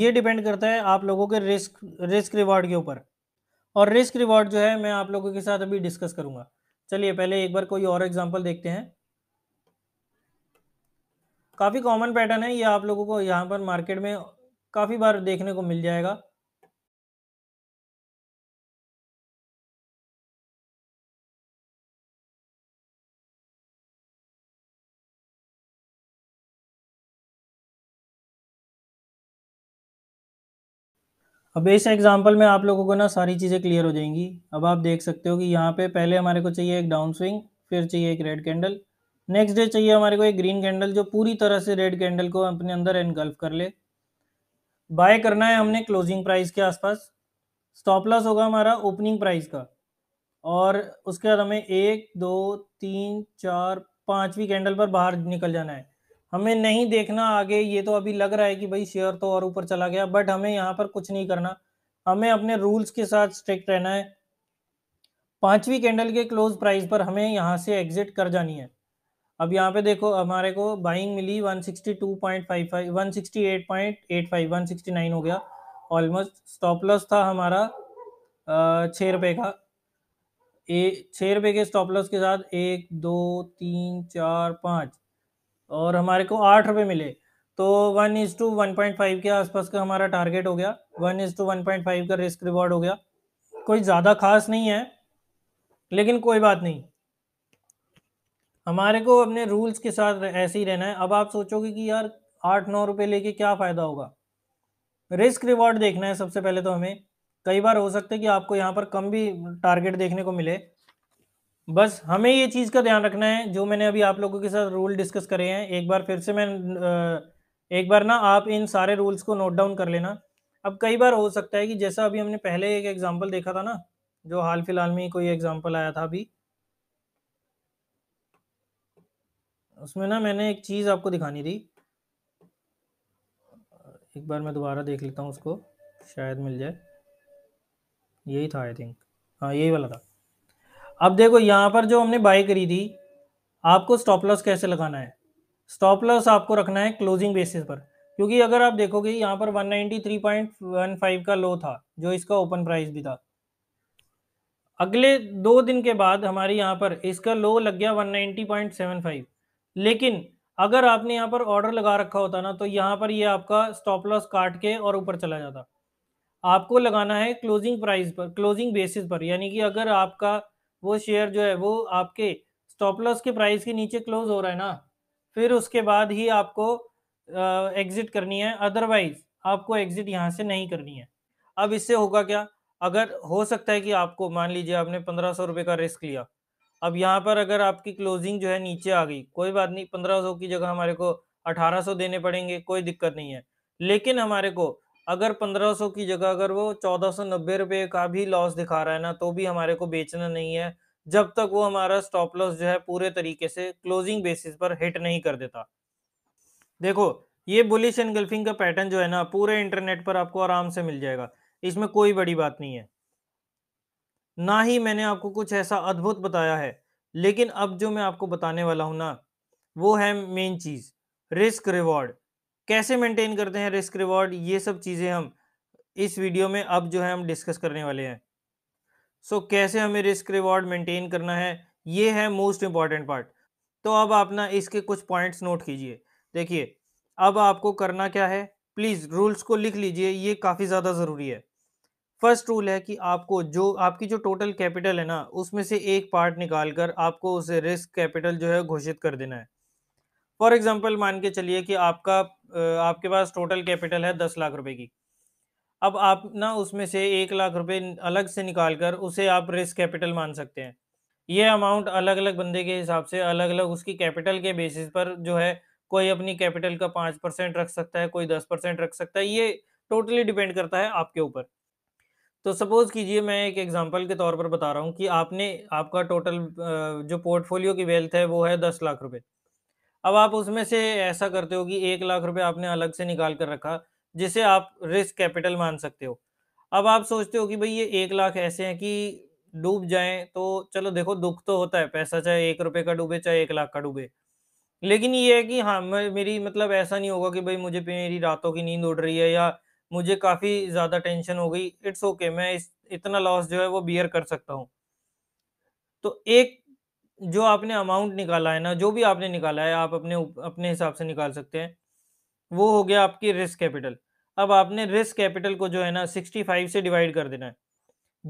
ये डिपेंड करता है आप लोगों के रिस्क रिस्क रिवॉर्ड के ऊपर और रिस्क रिवॉर्ड जो है मैं आप लोगों के साथ अभी डिस्कस करूंगा चलिए पहले एक बार कोई और एग्जाम्पल देखते हैं काफ़ी कॉमन पैटर्न है ये आप लोगों को यहाँ पर मार्केट में काफ़ी बार देखने को मिल जाएगा अब इस एग्जांपल में आप लोगों को ना सारी चीज़ें क्लियर हो जाएंगी अब आप देख सकते हो कि यहाँ पे पहले हमारे को चाहिए एक डाउन स्विंग फिर चाहिए एक रेड कैंडल नेक्स्ट डे चाहिए हमारे को एक ग्रीन कैंडल जो पूरी तरह से रेड कैंडल को अपने अंदर एनगल्फ कर ले बाय करना है हमने क्लोजिंग प्राइस के आसपास स्टॉप लॉस होगा हमारा ओपनिंग प्राइस का और उसके बाद हमें एक दो तीन चार पाँचवीं कैंडल पर बाहर निकल जाना है हमें नहीं देखना आगे ये तो अभी लग रहा है कि भाई शेयर तो और ऊपर चला गया बट हमें यहाँ पर कुछ नहीं करना हमें अपने रूल्स के साथ स्ट्रिक्ट रहना है पांचवी कैंडल के क्लोज प्राइस पर हमें यहाँ से एग्जिट कर जानी है अब यहाँ पे देखो हमारे को बाइंग मिली 162.55 168.85 नाइन हो गया ऑलमोस्ट स्टॉप लॉस था हमारा छः रुपये का ए छः रुपये के स्टॉप लॉस के साथ एक दो तीन चार पाँच और हमारे को आठ रुपये मिले तो one is to one point five के आसपास का हमारा टारगेट हो गया one is to one point five का रिस्क रिवॉर्ड हो गया कोई ज़्यादा खास नहीं है लेकिन कोई बात नहीं हमारे को अपने रूल्स के साथ ऐसे ही रहना है अब आप सोचोगे कि यार आठ नौ रुपये लेके क्या फ़ायदा होगा रिस्क रिवॉर्ड देखना है सबसे पहले तो हमें कई बार हो सकता है कि आपको यहाँ पर कम भी टारगेट देखने को मिले बस हमें ये चीज़ का ध्यान रखना है जो मैंने अभी आप लोगों के साथ रूल डिस्कस करे हैं एक बार फिर से मैं एक बार ना आप इन सारे रूल्स को नोट डाउन कर लेना अब कई बार हो सकता है कि जैसा अभी हमने पहले एक एग्जाम्पल देखा था ना जो हाल फिलहाल में कोई एग्जाम्पल आया था अभी उसमें ना मैंने एक चीज़ आपको दिखानी थी एक बार मैं दोबारा देख लेता हूँ उसको शायद मिल जाए यही था आई थिंक हाँ यही वाला था अब देखो यहाँ पर जो हमने बाई करी थी आपको स्टॉप लॉस कैसे लगाना है स्टॉप लॉस आपको रखना है क्लोजिंग बेसिस पर क्योंकि अगर आप देखोगे यहाँ पर 193.15 का लो था जो इसका ओपन प्राइस भी था अगले दो दिन के बाद हमारे यहाँ पर इसका लो लग गया 190.75 लेकिन अगर आपने यहाँ पर ऑर्डर लगा रखा होता ना तो यहाँ पर ये यह आपका स्टॉप लॉस काट के और ऊपर चला जाता आपको लगाना है क्लोजिंग प्राइस पर क्लोजिंग बेसिस पर यानी कि अगर आपका वो शेयर जो है वो आपके स्टॉप लॉस के प्राइस के नीचे क्लोज हो रहा है ना फिर उसके बाद ही आपको एग्जिट करनी है अदरवाइज आपको एग्जिट यहाँ से नहीं करनी है अब इससे होगा क्या अगर हो सकता है कि आपको मान लीजिए आपने पंद्रह सौ रुपये का रिस्क लिया अब यहाँ पर अगर आपकी क्लोजिंग जो है नीचे आ गई कोई बात नहीं पंद्रह सौ की जगह हमारे को अठारह सौ देने पड़ेंगे कोई दिक्कत नहीं है लेकिन हमारे को अगर 1500 की जगह अगर वो 1490 रुपए का भी लॉस दिखा रहा है ना तो भी हमारे को बेचना नहीं है जब तक वो हमारा स्टॉप लॉस जो है पूरे तरीके से क्लोजिंग बेसिस पर हिट नहीं कर देता देखो ये बुलिश एनगल्फिंग का पैटर्न जो है ना पूरे इंटरनेट पर आपको आराम से मिल जाएगा इसमें कोई बड़ी बात नहीं है ना ही मैंने आपको कुछ ऐसा अद्भुत बताया है लेकिन अब जो मैं आपको बताने वाला हूं ना वो है मेन चीज रिस्क रिवॉर्ड कैसे मेंटेन करते हैं रिस्क रिवॉर्ड ये सब चीज़ें हम इस वीडियो में अब जो है हम डिस्कस करने वाले हैं सो so, कैसे हमें रिस्क रिवॉर्ड मेंटेन करना है ये है मोस्ट इम्पॉर्टेंट पार्ट तो अब आप ना इसके कुछ पॉइंट्स नोट कीजिए देखिए अब आपको करना क्या है प्लीज़ रूल्स को लिख लीजिए ये काफ़ी ज़्यादा ज़रूरी है फर्स्ट रूल है कि आपको जो आपकी जो टोटल कैपिटल है ना उसमें से एक पार्ट निकाल कर आपको उसे रिस्क कैपिटल जो है घोषित कर देना है फॉर एग्जाम्पल मान के चलिए कि आपका आपके पास टोटल कैपिटल है दस लाख रुपए की अब आप ना उसमें से एक लाख रुपए अलग से निकाल कर उसे आप रिस्क कैपिटल मान सकते हैं ये अमाउंट अलग अलग बंदे के हिसाब से अलग अलग उसकी कैपिटल के बेसिस पर जो है कोई अपनी कैपिटल का पाँच परसेंट रख सकता है कोई दस परसेंट रख सकता है ये टोटली डिपेंड करता है आपके ऊपर तो सपोज़ कीजिए मैं एक एग्जांपल के तौर पर बता रहा हूँ कि आपने आपका टोटल जो पोर्टफोलियो की वेल्थ है वो है दस लाख रुपए अब आप उसमें से ऐसा करते हो कि एक लाख रुपए आपने अलग से निकाल कर रखा जिसे आप रिस्क कैपिटल मान सकते हो अब आप सोचते हो कि भाई ये एक लाख ऐसे हैं कि डूब जाएं तो चलो देखो दुख तो होता है पैसा चाहे एक रुपए का डूबे चाहे एक लाख का डूबे लेकिन ये है कि हाँ मैं मेरी मतलब ऐसा नहीं होगा कि भाई मुझे मेरी रातों की नींद उड़ रही है या मुझे काफ़ी ज़्यादा टेंशन हो गई इट्स ओके मैं इस इतना लॉस जो है वो बियर कर सकता हूँ तो एक जो आपने अमाउंट निकाला है ना जो भी आपने निकाला है आप अपने अपने हिसाब से निकाल सकते हैं वो हो गया आपकी रिस्क कैपिटल अब आपने रिस्क कैपिटल को जो है ना 65 से डिवाइड कर देना है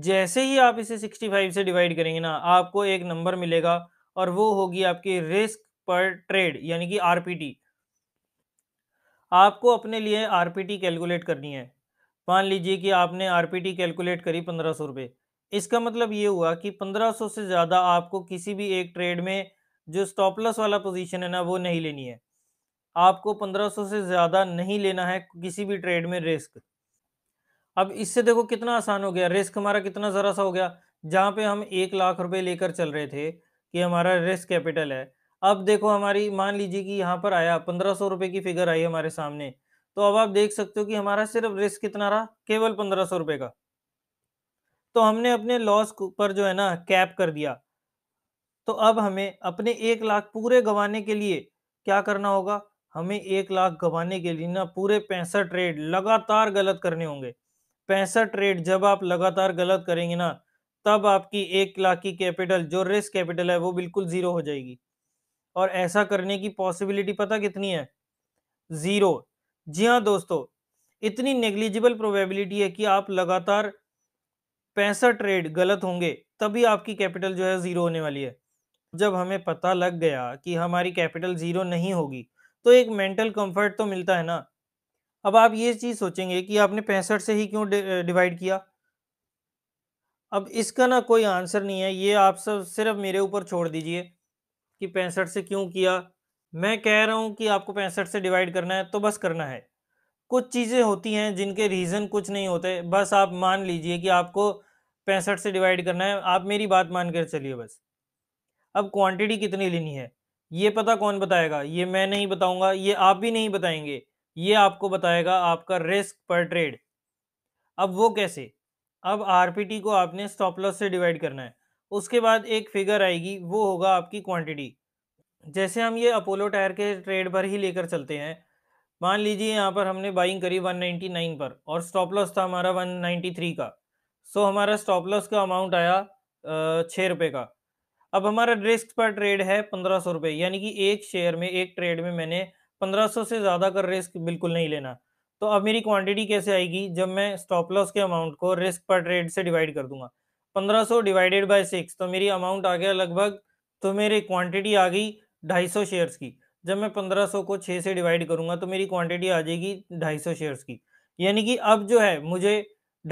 जैसे ही आप इसे 65 से डिवाइड करेंगे ना आपको एक नंबर मिलेगा और वो होगी आपकी रिस्क पर ट्रेड यानी कि टी आपको अपने लिए टी कैलकुलेट करनी है मान लीजिए कि आपने टी कैलकुलेट करी पंद्रह सौ रुपये इसका मतलब ये हुआ कि 1500 से ज़्यादा आपको किसी भी एक ट्रेड में जो स्टॉप लॉस वाला पोजीशन है ना वो नहीं लेनी है आपको 1500 से ज़्यादा नहीं लेना है किसी भी ट्रेड में रिस्क अब इससे देखो कितना आसान हो गया रिस्क हमारा कितना ज़रा सा हो गया जहाँ पे हम एक लाख रुपए लेकर चल रहे थे कि हमारा रिस्क कैपिटल है अब देखो हमारी मान लीजिए कि यहाँ पर आया पंद्रह सौ रुपये की फिगर आई हमारे सामने तो अब आप देख सकते हो कि हमारा सिर्फ रिस्क कितना रहा केवल पंद्रह सौ रुपये का तो हमने अपने लॉस पर जो है ना कैप कर दिया तो अब हमें अपने एक लाख पूरे गंवाने के लिए क्या करना होगा हमें एक लाख गंवाने के लिए ना पूरे पैंसठ ट्रेड लगातार गलत करने होंगे पैंसठ ट्रेड जब आप लगातार गलत करेंगे ना तब आपकी एक लाख की कैपिटल जो रिस्क कैपिटल है वो बिल्कुल जीरो हो जाएगी और ऐसा करने की पॉसिबिलिटी पता कितनी है जीरो जी हाँ दोस्तों इतनी नेग्लिजिबल प्रोबेबिलिटी है कि आप लगातार पैंसठ ट्रेड गलत होंगे तभी आपकी कैपिटल जो है ज़ीरो होने वाली है जब हमें पता लग गया कि हमारी कैपिटल ज़ीरो नहीं होगी तो एक मेंटल कंफर्ट तो मिलता है ना अब आप ये चीज़ सोचेंगे कि आपने पैंसठ से ही क्यों डिवाइड किया अब इसका ना कोई आंसर नहीं है ये आप सब सिर्फ मेरे ऊपर छोड़ दीजिए कि पैंसठ से क्यों किया मैं कह रहा हूँ कि आपको पैंसठ से डिवाइड करना है तो बस करना है कुछ चीज़ें होती हैं जिनके रीज़न कुछ नहीं होते बस आप मान लीजिए कि आपको पैंसठ से डिवाइड करना है आप मेरी बात मान कर चलिए बस अब क्वांटिटी कितनी लेनी है ये पता कौन बताएगा ये मैं नहीं बताऊंगा ये आप भी नहीं बताएंगे ये आपको बताएगा आपका रिस्क पर ट्रेड अब वो कैसे अब आर को आपने स्टॉप लॉस से डिवाइड करना है उसके बाद एक फिगर आएगी वो होगा आपकी क्वान्टिटी जैसे हम ये अपोलो टायर के ट्रेड पर ही लेकर चलते हैं मान लीजिए यहाँ पर हमने बाइंग करी 199 पर और स्टॉप लॉस था हमारा 193 का सो हमारा स्टॉप लॉस का अमाउंट आया छः रुपये का अब हमारा रिस्क पर ट्रेड है पंद्रह सौ रुपये यानी कि एक शेयर में एक ट्रेड में मैंने पंद्रह सौ से ज़्यादा का रिस्क बिल्कुल नहीं लेना तो अब मेरी क्वांटिटी कैसे आएगी जब मैं स्टॉप लॉस के अमाउंट को रिस्क पर ट्रेड से डिवाइड कर दूंगा 1500 डिवाइडेड बाय सिक्स तो मेरी अमाउंट आ गया लगभग तो मेरी क्वांटिटी आ गई 250 शेयर्स की जब मैं 1500 को 6 से डिवाइड करूंगा तो मेरी क्वांटिटी आ जाएगी 250 शेयर्स की यानी कि अब जो है मुझे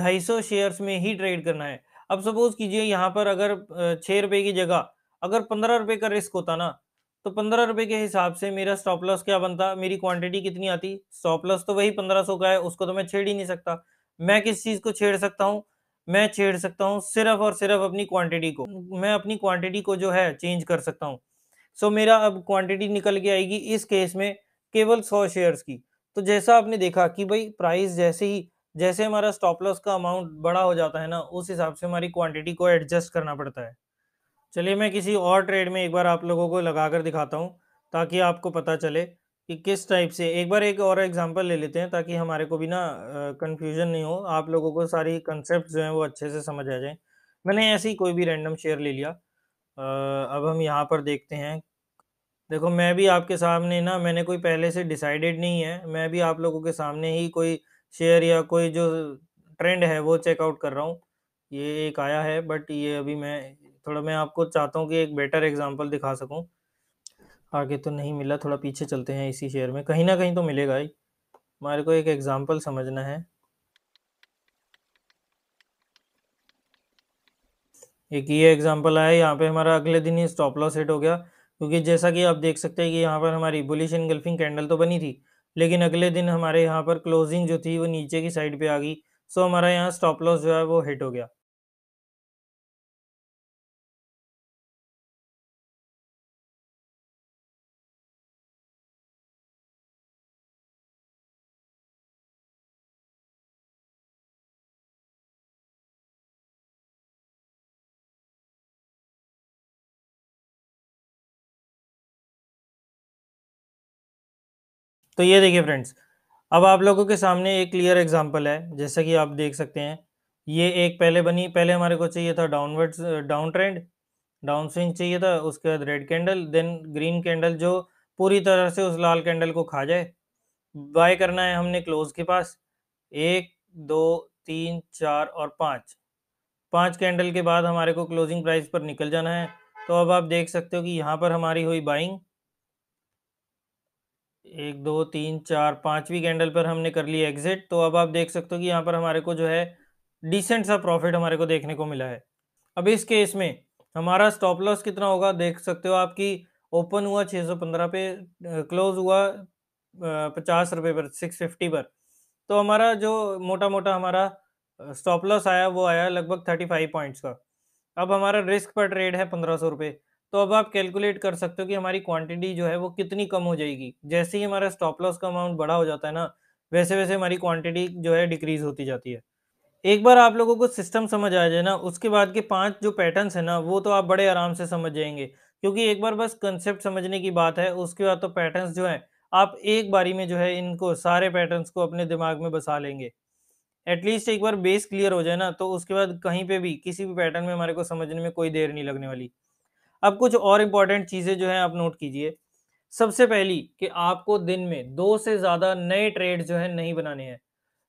250 शेयर्स में ही ट्रेड करना है अब सपोज कीजिए यहाँ पर अगर छः रुपये की जगह अगर पंद्रह रुपये का रिस्क होता ना तो पंद्रह रुपये के हिसाब से मेरा स्टॉप लॉस क्या बनता मेरी क्वान्टिटी कितनी आती स्टॉप लॉस तो वही पंद्रह सौ का है उसको तो मैं छेड़ ही नहीं सकता मैं किस चीज़ को छेड़ सकता हूँ मैं छेड़ सकता हूँ सिर्फ और सिर्फ अपनी क्वांटिटी को मैं अपनी क्वांटिटी को जो है चेंज कर सकता हूँ सो so, मेरा अब क्वांटिटी निकल के आएगी इस केस में केवल सौ शेयर्स की तो जैसा आपने देखा कि भाई प्राइस जैसे ही जैसे हमारा स्टॉप लॉस का अमाउंट बड़ा हो जाता है ना उस हिसाब से हमारी क्वांटिटी को एडजस्ट करना पड़ता है चलिए मैं किसी और ट्रेड में एक बार आप लोगों को लगा कर दिखाता हूँ ताकि आपको पता चले कि किस टाइप से एक बार एक और एग्जांपल ले लेते हैं ताकि हमारे को भी ना कन्फ्यूजन नहीं हो आप लोगों को सारी कंसेप्ट जो हैं वो अच्छे से समझ आ जाए मैंने ऐसे ही कोई भी रैंडम शेयर ले लिया आ, अब हम यहाँ पर देखते हैं देखो मैं भी आपके सामने ना मैंने कोई पहले से डिसाइडेड नहीं है मैं भी आप लोगों के सामने ही कोई शेयर या कोई जो ट्रेंड है वो चेकआउट कर रहा हूँ ये एक आया है बट ये अभी मैं थोड़ा मैं आपको चाहता हूँ कि एक बेटर एग्जाम्पल दिखा सकूँ आगे तो नहीं मिला थोड़ा पीछे चलते हैं इसी शेयर में कहीं ना कहीं तो मिलेगा ही हमारे को एक एग्जाम्पल समझना है एक ये एग्जाम्पल आया यहाँ पे हमारा अगले दिन ही स्टॉप लॉस हिट हो गया क्योंकि जैसा कि आप देख सकते हैं कि यहाँ पर हमारी बुलिश इनगल्फिंग कैंडल तो बनी थी लेकिन अगले दिन हमारे यहाँ पर क्लोजिंग जो थी वो नीचे की साइड पे आ गई सो हमारा यहाँ स्टॉप लॉस जो है वो हिट हो गया तो ये देखिए फ्रेंड्स अब आप लोगों के सामने एक क्लियर एग्जाम्पल है जैसा कि आप देख सकते हैं ये एक पहले बनी पहले हमारे को चाहिए था downward down trend down swing चाहिए था उसके बाद red candle then green candle जो पूरी तरह से उस लाल कैंडल को खा जाए बाय करना है हमने क्लोज के पास एक दो तीन चार और पाँच पाँच कैंडल के बाद हमारे को क्लोजिंग प्राइस पर निकल जाना है तो अब आप देख सकते हो कि यहाँ पर हमारी हुई बाइंग एक दो तीन चार पाँचवीं कैंडल पर हमने कर ली एग्जिट तो अब आप देख सकते हो कि यहाँ पर हमारे को जो है डिसेंट सा प्रॉफिट हमारे को देखने को मिला है अब इस केस में हमारा स्टॉप लॉस कितना होगा देख सकते हो आपकी ओपन हुआ 615 पे क्लोज हुआ पचास रुपये पर 650 पर तो हमारा जो मोटा मोटा हमारा स्टॉप लॉस आया वो आया लगभग 35 पॉइंट्स का अब हमारा रिस्क पर ट्रेड है पंद्रह सौ रुपये तो अब आप कैलकुलेट कर सकते हो कि हमारी क्वांटिटी जो है वो कितनी कम हो जाएगी जैसे ही हमारा स्टॉप लॉस का अमाउंट बड़ा हो जाता है ना वैसे वैसे हमारी क्वांटिटी जो है डिक्रीज होती जाती है एक बार आप लोगों को सिस्टम समझ आ जाए ना उसके बाद के पांच जो पैटर्न्स है ना वो तो आप बड़े आराम से समझ जाएंगे क्योंकि एक बार बस कंसेप्ट समझने की बात है उसके बाद तो पैटर्न्स जो है आप एक बारी में जो है इनको सारे पैटर्न्स को अपने दिमाग में बसा लेंगे एटलीस्ट एक बार बेस क्लियर हो जाए ना तो उसके बाद कहीं पे भी किसी भी पैटर्न में हमारे को समझने में कोई देर नहीं लगने वाली अब कुछ और इम्पॉर्टेंट चीज़ें जो हैं आप नोट कीजिए सबसे पहली कि आपको दिन में दो से ज़्यादा नए ट्रेड जो है नहीं बनाने हैं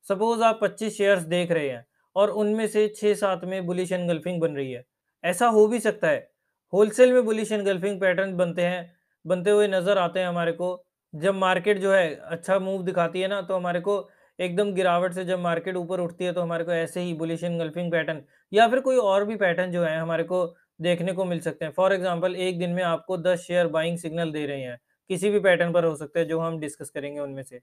सपोज आप 25 शेयर्स देख रहे हैं और उनमें से छः सात में बुलिश एनगल्फिंग बन रही है ऐसा हो भी सकता है होलसेल में बुलिश एनगल्फिंग पैटर्न बनते हैं बनते हुए नज़र आते हैं हमारे को जब मार्केट जो है अच्छा मूव दिखाती है ना तो हमारे को एकदम गिरावट से जब मार्केट ऊपर उठती है तो हमारे को ऐसे ही बुलिश एनगल्फिंग पैटर्न या फिर कोई और भी पैटर्न जो है हमारे को देखने को मिल सकते हैं फॉर एग्जाम्पल एक दिन में आपको दस शेयर बाइंग सिग्नल दे रहे हैं किसी भी पैटर्न पर हो सकते हैं जो हम डिस्कस करेंगे उनमें से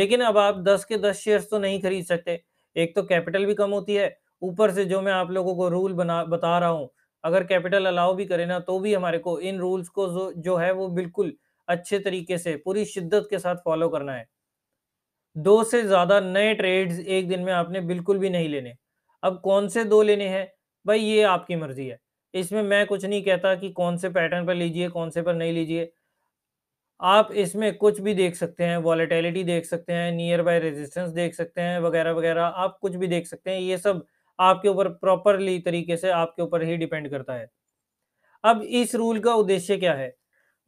लेकिन अब आप दस के दस शेयर्स तो नहीं खरीद सकते एक तो कैपिटल भी कम होती है ऊपर से जो मैं आप लोगों को रूल बना बता रहा हूँ अगर कैपिटल अलाउ भी करे ना तो भी हमारे को इन रूल्स को जो जो है वो बिल्कुल अच्छे तरीके से पूरी शिद्दत के साथ फॉलो करना है दो से ज़्यादा नए ट्रेड्स एक दिन में आपने बिल्कुल भी नहीं लेने अब कौन से दो लेने हैं भाई ये आपकी मर्जी है इसमें मैं कुछ नहीं कहता कि कौन से पैटर्न पर लीजिए कौन से पर नहीं लीजिए आप इसमें कुछ भी देख सकते हैं वॉलेटिलिटी देख सकते हैं नियर बाय रेजिस्टेंस देख सकते हैं वगैरह वगैरह आप कुछ भी देख सकते हैं ये सब आपके ऊपर प्रॉपरली तरीके से आपके ऊपर ही डिपेंड करता है अब इस रूल का उद्देश्य क्या है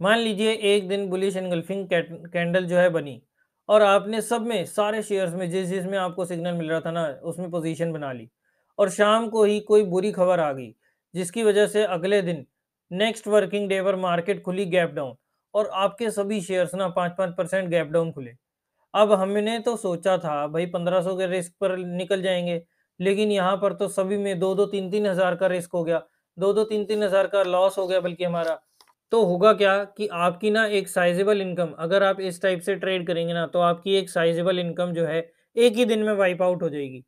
मान लीजिए एक दिन बुलिश एनगल्फिंग कैंडल जो है बनी और आपने सब में सारे शेयर्स में जिस जिसमें आपको सिग्नल मिल रहा था ना उसमें पोजीशन बना ली और शाम को ही कोई बुरी खबर आ गई जिसकी वजह से अगले दिन नेक्स्ट वर्किंग डे पर मार्केट खुली गैप डाउन और आपके सभी शेयर्स ना पाँच पाँच परसेंट गैप डाउन खुले अब हमने तो सोचा था भाई पंद्रह सौ के रिस्क पर निकल जाएंगे लेकिन यहाँ पर तो सभी में दो दो तीन तीन हजार का रिस्क हो गया दो दो तीन तीन हजार का लॉस हो गया बल्कि हमारा तो होगा क्या कि आपकी ना एक साइजेबल इनकम अगर आप इस टाइप से ट्रेड करेंगे ना तो आपकी एक साइजेबल इनकम जो है एक ही दिन में वाइप आउट हो जाएगी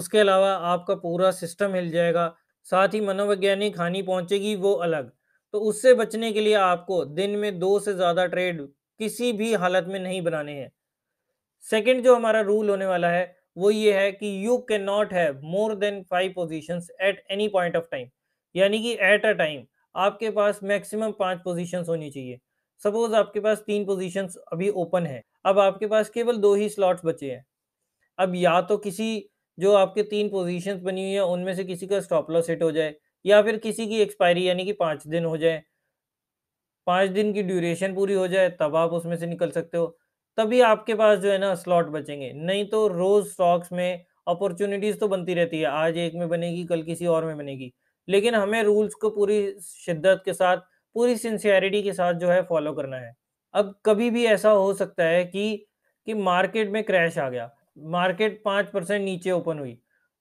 उसके अलावा आपका पूरा सिस्टम हिल जाएगा साथ ही मनोवैज्ञानिक हानि पहुंचेगी वो अलग तो उससे बचने के लिए आपको दिन में दो से ज़्यादा ट्रेड किसी भी हालत में नहीं बनाने हैं सेकंड जो हमारा रूल होने वाला है वो ये है कि you can not have more than five position at any point of time यानी कि एट अ टाइम आपके पास मैक्सिमम पांच पोजिशन होनी चाहिए सपोज आपके पास तीन पोजिशन अभी ओपन है अब आपके पास केवल दो ही स्लॉट्स बचे हैं अब या तो किसी जो आपके तीन पोजीशंस बनी हुई है उनमें से किसी का स्टॉप लॉस हिट हो जाए या फिर किसी की एक्सपायरी यानी कि पाँच दिन हो जाए पाँच दिन की ड्यूरेशन पूरी हो जाए तब आप उसमें से निकल सकते हो तभी आपके पास जो है ना स्लॉट बचेंगे नहीं तो रोज़ स्टॉक्स में अपॉर्चुनिटीज़ तो बनती रहती है आज एक में बनेगी कल किसी और में बनेगी लेकिन हमें रूल्स को पूरी शिद्दत के साथ पूरी सिंसियरिटी के साथ जो है फॉलो करना है अब कभी भी ऐसा हो सकता है कि कि मार्केट में क्रैश आ गया मार्केट पांच परसेंट नीचे ओपन हुई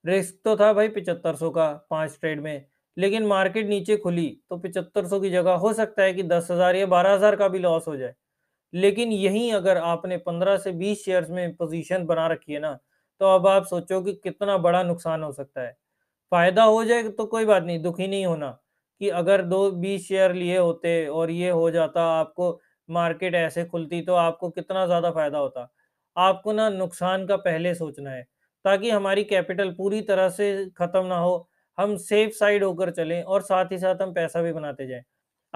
रिस्क तो था भाई पिचहत्तर सौ का पांच ट्रेड में लेकिन मार्केट नीचे खुली तो पिचहत्तर सौ की जगह हो सकता है कि दस हजार या बारह हजार का भी लॉस हो जाए लेकिन यहीं अगर आपने पंद्रह से बीस शेयर्स में पोजीशन बना रखी है ना तो अब आप सोचो कि कितना बड़ा नुकसान हो सकता है फायदा हो जाए तो कोई बात नहीं दुखी नहीं होना कि अगर दो बीस शेयर लिए होते और ये हो जाता आपको मार्केट ऐसे खुलती तो आपको कितना ज्यादा फायदा होता आपको ना नुकसान का पहले सोचना है ताकि हमारी कैपिटल पूरी तरह से ख़त्म ना हो हम सेफ साइड होकर चलें और साथ ही साथ हम पैसा भी बनाते जाएं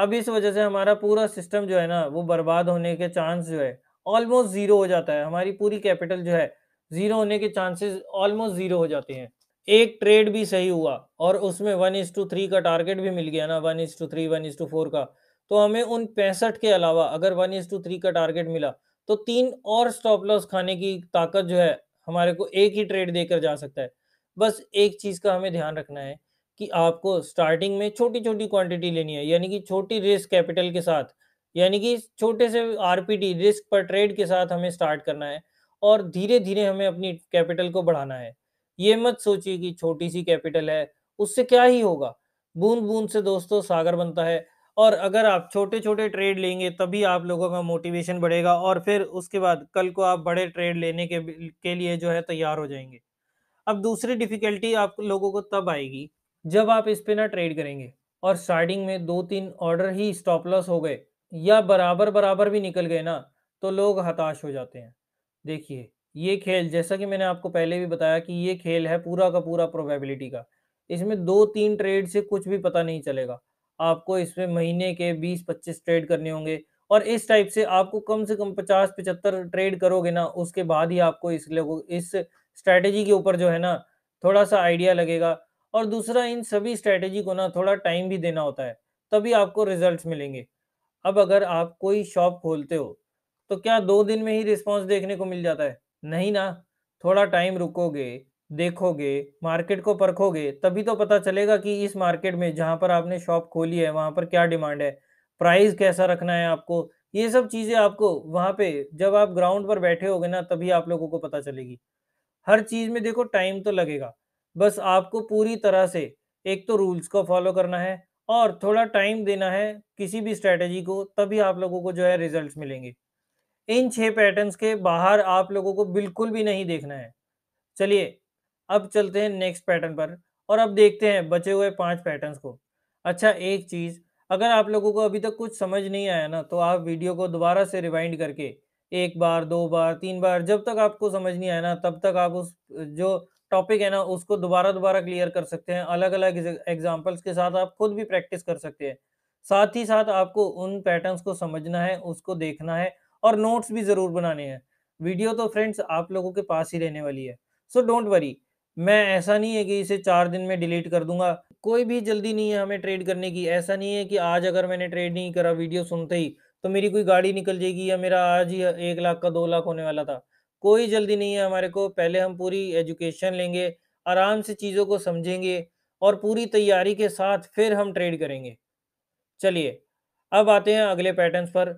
अब इस वजह से हमारा पूरा सिस्टम जो है ना वो बर्बाद होने के चांस जो है ऑलमोस्ट ज़ीरो हो जाता है हमारी पूरी कैपिटल जो है ज़ीरो होने के चांसेस ऑलमोस्ट ज़ीरो हो जाते हैं एक ट्रेड भी सही हुआ और उसमें वन इज टू थ्री का टारगेट भी मिल गया ना one is to three one is to four का तो हमें उन पैंसठ के अलावा अगर वन इज टू थ्री का टारगेट मिला तो तीन और स्टॉप लॉस खाने की ताकत जो है हमारे को एक ही ट्रेड देकर जा सकता है बस एक चीज़ का हमें ध्यान रखना है कि आपको स्टार्टिंग में छोटी छोटी क्वांटिटी लेनी है यानी कि छोटी रिस्क कैपिटल के साथ यानी कि छोटे से आरपीटी रिस्क पर ट्रेड के साथ हमें स्टार्ट करना है और धीरे धीरे हमें अपनी कैपिटल को बढ़ाना है ये मत सोचिए कि छोटी सी कैपिटल है उससे क्या ही होगा बूंद बूंद से दोस्तों सागर बनता है और अगर आप छोटे छोटे ट्रेड लेंगे तभी आप लोगों का मोटिवेशन बढ़ेगा और फिर उसके बाद कल को आप बड़े ट्रेड लेने के के लिए जो है तैयार हो जाएंगे अब दूसरी डिफिकल्टी आप लोगों को तब आएगी जब आप इस पर ना ट्रेड करेंगे और स्टार्टिंग में दो तीन ऑर्डर ही स्टॉप लॉस हो गए या बराबर बराबर भी निकल गए ना तो लोग हताश हो जाते हैं देखिए ये खेल जैसा कि मैंने आपको पहले भी बताया कि ये खेल है पूरा का पूरा प्रोबेबिलिटी का इसमें दो तीन ट्रेड से कुछ भी पता नहीं चलेगा आपको इसमें महीने के 20-25 ट्रेड करने होंगे और इस टाइप से आपको कम से कम 50-75 ट्रेड करोगे ना उसके बाद ही आपको इस लोगों इस स्ट्रैटेजी के ऊपर जो है ना थोड़ा सा आइडिया लगेगा और दूसरा इन सभी स्ट्रैटेजी को ना थोड़ा टाइम भी देना होता है तभी आपको रिजल्ट्स मिलेंगे अब अगर आप कोई शॉप खोलते हो तो क्या दो दिन में ही रिस्पॉन्स देखने को मिल जाता है नहीं ना थोड़ा टाइम रुकोगे देखोगे मार्केट को परखोगे तभी तो पता चलेगा कि इस मार्केट में जहाँ पर आपने शॉप खोली है वहां पर क्या डिमांड है प्राइस कैसा रखना है आपको ये सब चीज़ें आपको वहाँ पे जब आप ग्राउंड पर बैठे होगे ना तभी आप लोगों को पता चलेगी हर चीज़ में देखो टाइम तो लगेगा बस आपको पूरी तरह से एक तो रूल्स को फॉलो करना है और थोड़ा टाइम देना है किसी भी स्ट्रेटेजी को तभी आप लोगों को जो है रिजल्ट मिलेंगे इन छह पैटर्न के बाहर आप लोगों को बिल्कुल भी नहीं देखना है चलिए अब चलते हैं नेक्स्ट पैटर्न पर और अब देखते हैं बचे हुए पांच पैटर्न्स को अच्छा एक चीज़ अगर आप लोगों को अभी तक कुछ समझ नहीं आया ना तो आप वीडियो को दोबारा से रिवाइंड करके एक बार दो बार तीन बार जब तक आपको समझ नहीं आया ना तब तक आप उस जो टॉपिक है ना उसको दोबारा दोबारा क्लियर कर सकते हैं अलग अलग एग्जाम्पल्स के साथ आप खुद भी प्रैक्टिस कर सकते हैं साथ ही साथ आपको उन पैटर्न्स को समझना है उसको देखना है और नोट्स भी ज़रूर बनाने हैं वीडियो तो फ्रेंड्स आप लोगों के पास ही रहने वाली है सो डोंट वरी मैं ऐसा नहीं है कि इसे चार दिन में डिलीट कर दूंगा कोई भी जल्दी नहीं है हमें ट्रेड करने की ऐसा नहीं है कि आज अगर मैंने ट्रेड नहीं करा वीडियो सुनते ही तो मेरी कोई गाड़ी निकल जाएगी या मेरा आज ही एक लाख का दो लाख होने वाला था कोई जल्दी नहीं है हमारे को पहले हम पूरी एजुकेशन लेंगे आराम से चीज़ों को समझेंगे और पूरी तैयारी के साथ फिर हम ट्रेड करेंगे चलिए अब आते हैं अगले पैटर्न्स पर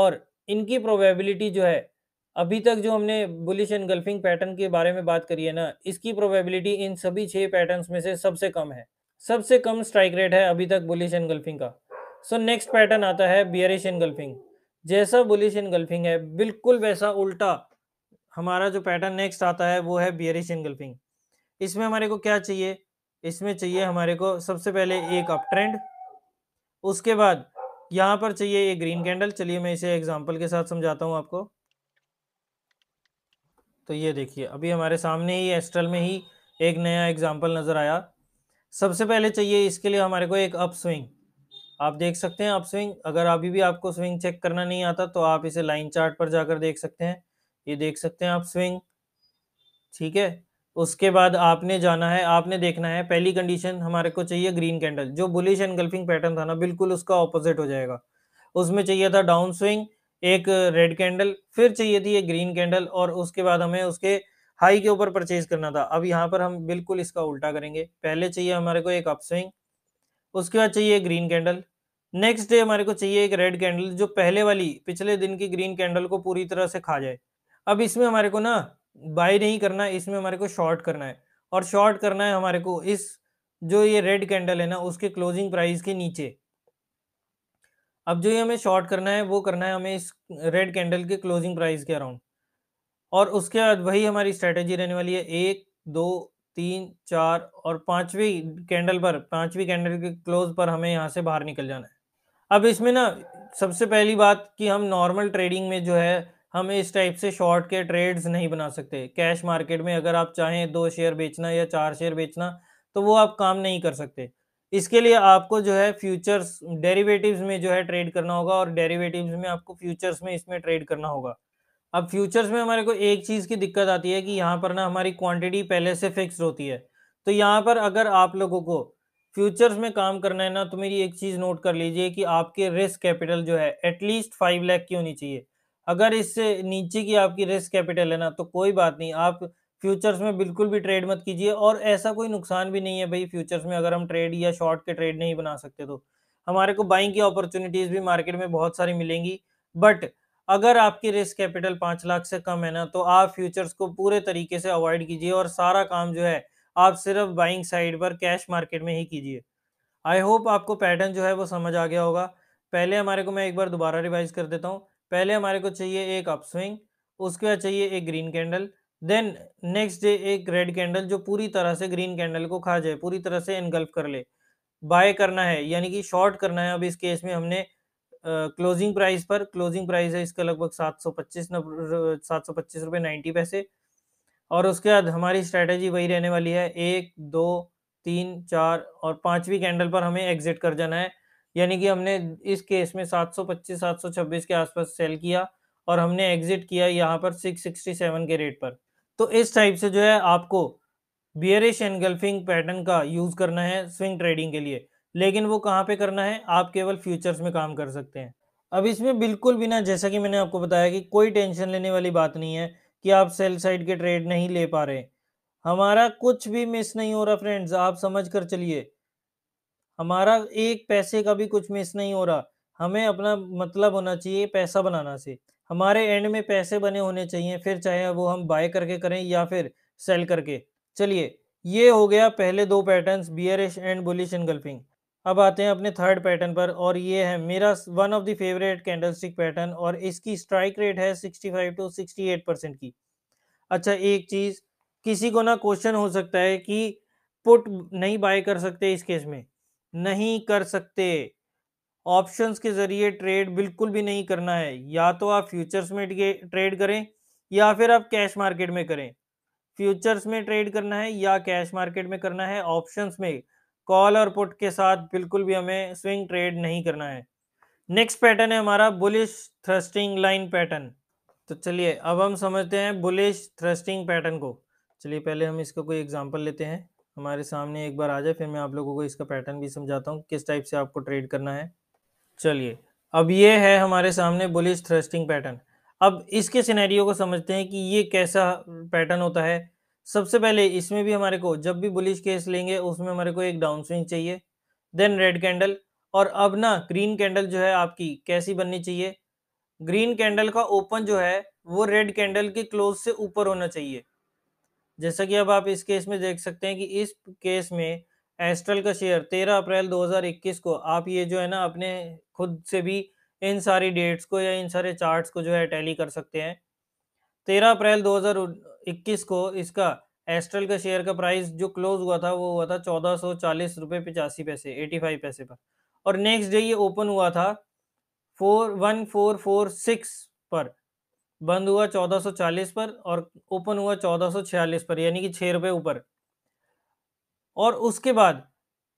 और इनकी प्रोबेबिलिटी जो है अभी तक जो हमने बुलिश एनगल्फिंग पैटर्न के बारे में बात करी है ना इसकी प्रोबेबिलिटी इन सभी छः पैटर्न में से सबसे कम है सबसे कम स्ट्राइक रेट है अभी तक बुलिश एनगल्फिंग का सो नेक्स्ट पैटर्न आता है बियरिश एनगल्फिंग जैसा बुलिश एनगल्फिंग है बिल्कुल वैसा उल्टा हमारा जो पैटर्न नेक्स्ट आता है वो है बियरिश एनगल्फिंग इसमें हमारे को क्या चाहिए इसमें चाहिए हमारे को सबसे पहले एक अप ट्रेंड उसके बाद यहाँ पर चाहिए एक ग्रीन कैंडल चलिए मैं इसे एग्जाम्पल के साथ समझाता हूँ आपको तो ये देखिए अभी हमारे सामने ही एस्ट्रल में ही एक नया एग्जाम्पल नज़र आया सबसे पहले चाहिए इसके लिए हमारे को एक अप स्विंग आप देख सकते हैं अप स्विंग अगर अभी भी आपको स्विंग चेक करना नहीं आता तो आप इसे लाइन चार्ट पर जाकर देख सकते हैं ये देख सकते हैं आप स्विंग ठीक है उसके बाद आपने जाना है आपने देखना है पहली कंडीशन हमारे को चाहिए ग्रीन कैंडल जो बुलिश गल्फिंग पैटर्न था ना बिल्कुल उसका ऑपोजिट हो जाएगा उसमें चाहिए था डाउन स्विंग एक रेड कैंडल फिर चाहिए थी एक ग्रीन कैंडल और उसके बाद हमें उसके हाई के ऊपर परचेज करना था अब यहाँ पर हम बिल्कुल इसका उल्टा करेंगे पहले चाहिए हमारे को एक अपस्विंग उसके बाद चाहिए ग्रीन कैंडल नेक्स्ट डे हमारे को चाहिए एक रेड कैंडल जो पहले वाली पिछले दिन की ग्रीन कैंडल को पूरी तरह से खा जाए अब इसमें हमारे को ना बाई नहीं करना है इसमें हमारे को शॉर्ट करना है और शॉर्ट करना है हमारे को इस जो ये रेड कैंडल है ना उसके क्लोजिंग प्राइस के नीचे अब जो ये हमें शॉर्ट करना है वो करना है हमें इस रेड कैंडल के क्लोजिंग प्राइस के अराउंड और उसके बाद वही हमारी स्ट्रेटेजी रहने वाली है एक दो तीन चार और पांचवी कैंडल पर पांचवी कैंडल के क्लोज पर हमें यहाँ से बाहर निकल जाना है अब इसमें ना सबसे पहली बात कि हम नॉर्मल ट्रेडिंग में जो है हम इस टाइप से शॉर्ट के ट्रेड्स नहीं बना सकते कैश मार्केट में अगर आप चाहें दो शेयर बेचना या चार शेयर बेचना तो वो आप काम नहीं कर सकते इसके लिए आपको जो है फ्यूचर्स डेरिवेटिव्स में जो है ट्रेड करना होगा और डेरिवेटिव्स में आपको फ्यूचर्स में इसमें ट्रेड करना होगा अब फ्यूचर्स में हमारे को एक चीज़ की दिक्कत आती है कि यहाँ पर ना हमारी क्वांटिटी पहले से फिक्स होती है तो यहाँ पर अगर आप लोगों को फ्यूचर्स में काम करना है ना तो मेरी एक चीज़ नोट कर लीजिए कि आपके रिस्क कैपिटल जो है एटलीस्ट फाइव लैख की होनी चाहिए अगर इससे नीचे की आपकी रिस्क कैपिटल है ना तो कोई बात नहीं आप फ्यूचर्स में बिल्कुल भी ट्रेड मत कीजिए और ऐसा कोई नुकसान भी नहीं है भाई फ्यूचर्स में अगर हम ट्रेड या शॉर्ट के ट्रेड नहीं बना सकते तो हमारे को बाइंग की अपॉर्चुनिटीज़ भी मार्केट में बहुत सारी मिलेंगी बट अगर आपकी रिस्क कैपिटल पाँच लाख से कम है ना तो आप फ्यूचर्स को पूरे तरीके से अवॉइड कीजिए और सारा काम जो है आप सिर्फ बाइंग साइड पर कैश मार्केट में ही कीजिए आई होप आपको पैटर्न जो है वो समझ आ गया होगा पहले हमारे को मैं एक बार दोबारा रिवाइज कर देता हूँ पहले हमारे को चाहिए एक अपस्विंग उसके बाद चाहिए एक green candle then next day एक रेड कैंडल जो पूरी तरह से ग्रीन कैंडल को खा जाए पूरी तरह से इनगल्फ कर ले बाय करना है यानी कि शॉर्ट करना है अब इस केस में हमने क्लोजिंग uh, प्राइस पर क्लोजिंग प्राइस है इसका लगभग सात सौ पच्चीस सात सौ पच्चीस रुपये नाइन्टी पैसे और उसके बाद हमारी स्ट्रैटेजी वही रहने वाली है एक दो तीन चार और पांचवी कैंडल पर हमें एग्जिट कर जाना है यानी कि हमने इस केस में 725 726 के आसपास सेल किया और हमने एग्जिट किया यहाँ पर 667 के रेट पर तो इस टाइप से जो है आपको बियरिश एनगल्फिंग पैटर्न का यूज करना है स्विंग ट्रेडिंग के लिए लेकिन वो कहाँ पे करना है आप केवल फ्यूचर्स में काम कर सकते हैं अब इसमें बिल्कुल बिना जैसा कि मैंने आपको बताया कि कोई टेंशन लेने वाली बात नहीं है कि आप सेल साइड के ट्रेड नहीं ले पा रहे हमारा कुछ भी मिस नहीं हो रहा फ्रेंड्स आप समझ कर चलिए हमारा एक पैसे का भी कुछ मिस नहीं हो रहा हमें अपना मतलब होना चाहिए पैसा बनाना से हमारे एंड में पैसे बने होने चाहिए फिर चाहे वो हम बाय करके करें या फिर सेल करके चलिए ये हो गया पहले दो patterns bearish and bullish engulfing अब आते हैं अपने थर्ड पैटर्न पर और ये है मेरा one of the favourite candlestick pattern और इसकी स्ट्राइक रेट है 65 टू 68 परसेंट की अच्छा एक चीज़ किसी को ना क्वेश्चन हो सकता है कि पुट नहीं बाय कर सकते इस केस में नहीं कर सकते ऑप्शंस के ज़रिए ट्रेड बिल्कुल भी नहीं करना है या तो आप फ्यूचर्स में ट्रेड करें या फिर आप कैश मार्केट में करें फ्यूचर्स में ट्रेड करना है या कैश मार्केट में करना है ऑप्शंस में कॉल और पुट के साथ बिल्कुल भी हमें स्विंग ट्रेड नहीं करना है नेक्स्ट पैटर्न है हमारा बुलिश थ्रस्टिंग लाइन पैटर्न तो चलिए अब हम समझते हैं बुलिश थ्रस्टिंग पैटर्न को चलिए पहले हम इसका कोई एग्जांपल लेते हैं हमारे सामने एक बार आ जाए फिर मैं आप लोगों को इसका पैटर्न भी समझाता हूँ किस टाइप से आपको ट्रेड करना है चलिए अब ये है हमारे सामने बुलिश थ्रस्टिंग पैटर्न अब इसके सिनेरियो को समझते हैं कि ये कैसा पैटर्न होता है सबसे पहले इसमें भी हमारे को जब भी बुलिश केस लेंगे उसमें हमारे को एक डाउन स्विंग चाहिए देन रेड कैंडल और अब ना ग्रीन कैंडल जो है आपकी कैसी बननी चाहिए ग्रीन कैंडल का ओपन जो है वो रेड कैंडल के क्लोज से ऊपर होना चाहिए जैसा कि अब आप इस केस में देख सकते हैं कि इस केस में एस्ट्रल का शेयर तेरह अप्रैल 2021 को आप ये जो है ना अपने खुद से भी इन सारी डेट्स को या इन सारे चार्ट्स को जो है टैली कर सकते हैं तेरह अप्रैल 2021 को इसका एस्ट्रल का शेयर का प्राइस जो क्लोज हुआ था वो हुआ था चौदह सौ चालीस रुपये पचासी पैसे एटी फाइव पैसे पर और नेक्स्ट डे ये ओपन हुआ था four one four four six पर बंद हुआ चौदह सौ चालीस पर और ओपन हुआ चौदह सौ छियालीस पर यानी कि छः रुपये ऊपर और उसके बाद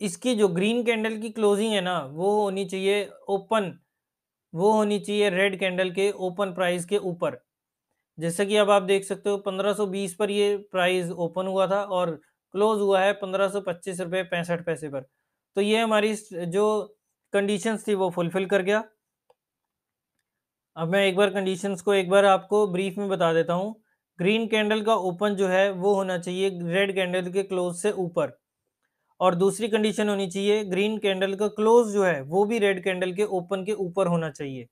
इसकी जो ग्रीन कैंडल की क्लोजिंग है ना वो होनी चाहिए ओपन वो होनी चाहिए रेड कैंडल के ओपन प्राइस के ऊपर जैसे कि अब आप देख सकते हो 1520 पर ये प्राइस ओपन हुआ था और क्लोज हुआ है पंद्रह सौ पच्चीस पैंसठ पैसे पर तो ये हमारी जो कंडीशंस थी वो फुलफिल कर गया अब मैं एक बार कंडीशंस को एक बार आपको ब्रीफ में बता देता हूँ ग्रीन कैंडल का ओपन जो है वो होना चाहिए रेड कैंडल के क्लोज से ऊपर और दूसरी कंडीशन होनी चाहिए ग्रीन कैंडल का क्लोज जो है वो भी रेड कैंडल के ओपन के ऊपर होना चाहिए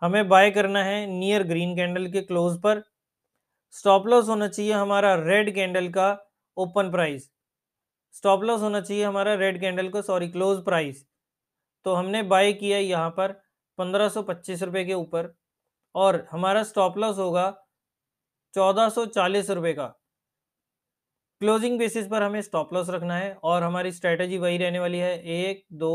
हमें बाय करना है नियर ग्रीन कैंडल के क्लोज पर स्टॉप लॉस होना चाहिए हमारा रेड कैंडल का ओपन प्राइस स्टॉप लॉस होना चाहिए हमारा रेड कैंडल का सॉरी क्लोज प्राइस तो हमने बाय किया यहाँ पर पंद्रह सौ पच्चीस के ऊपर और हमारा स्टॉप लॉस होगा चौदह सौ चालीस रुपये का क्लोजिंग बेसिस पर हमें स्टॉप लॉस रखना है और हमारी स्ट्रेटेजी वही रहने वाली है एक दो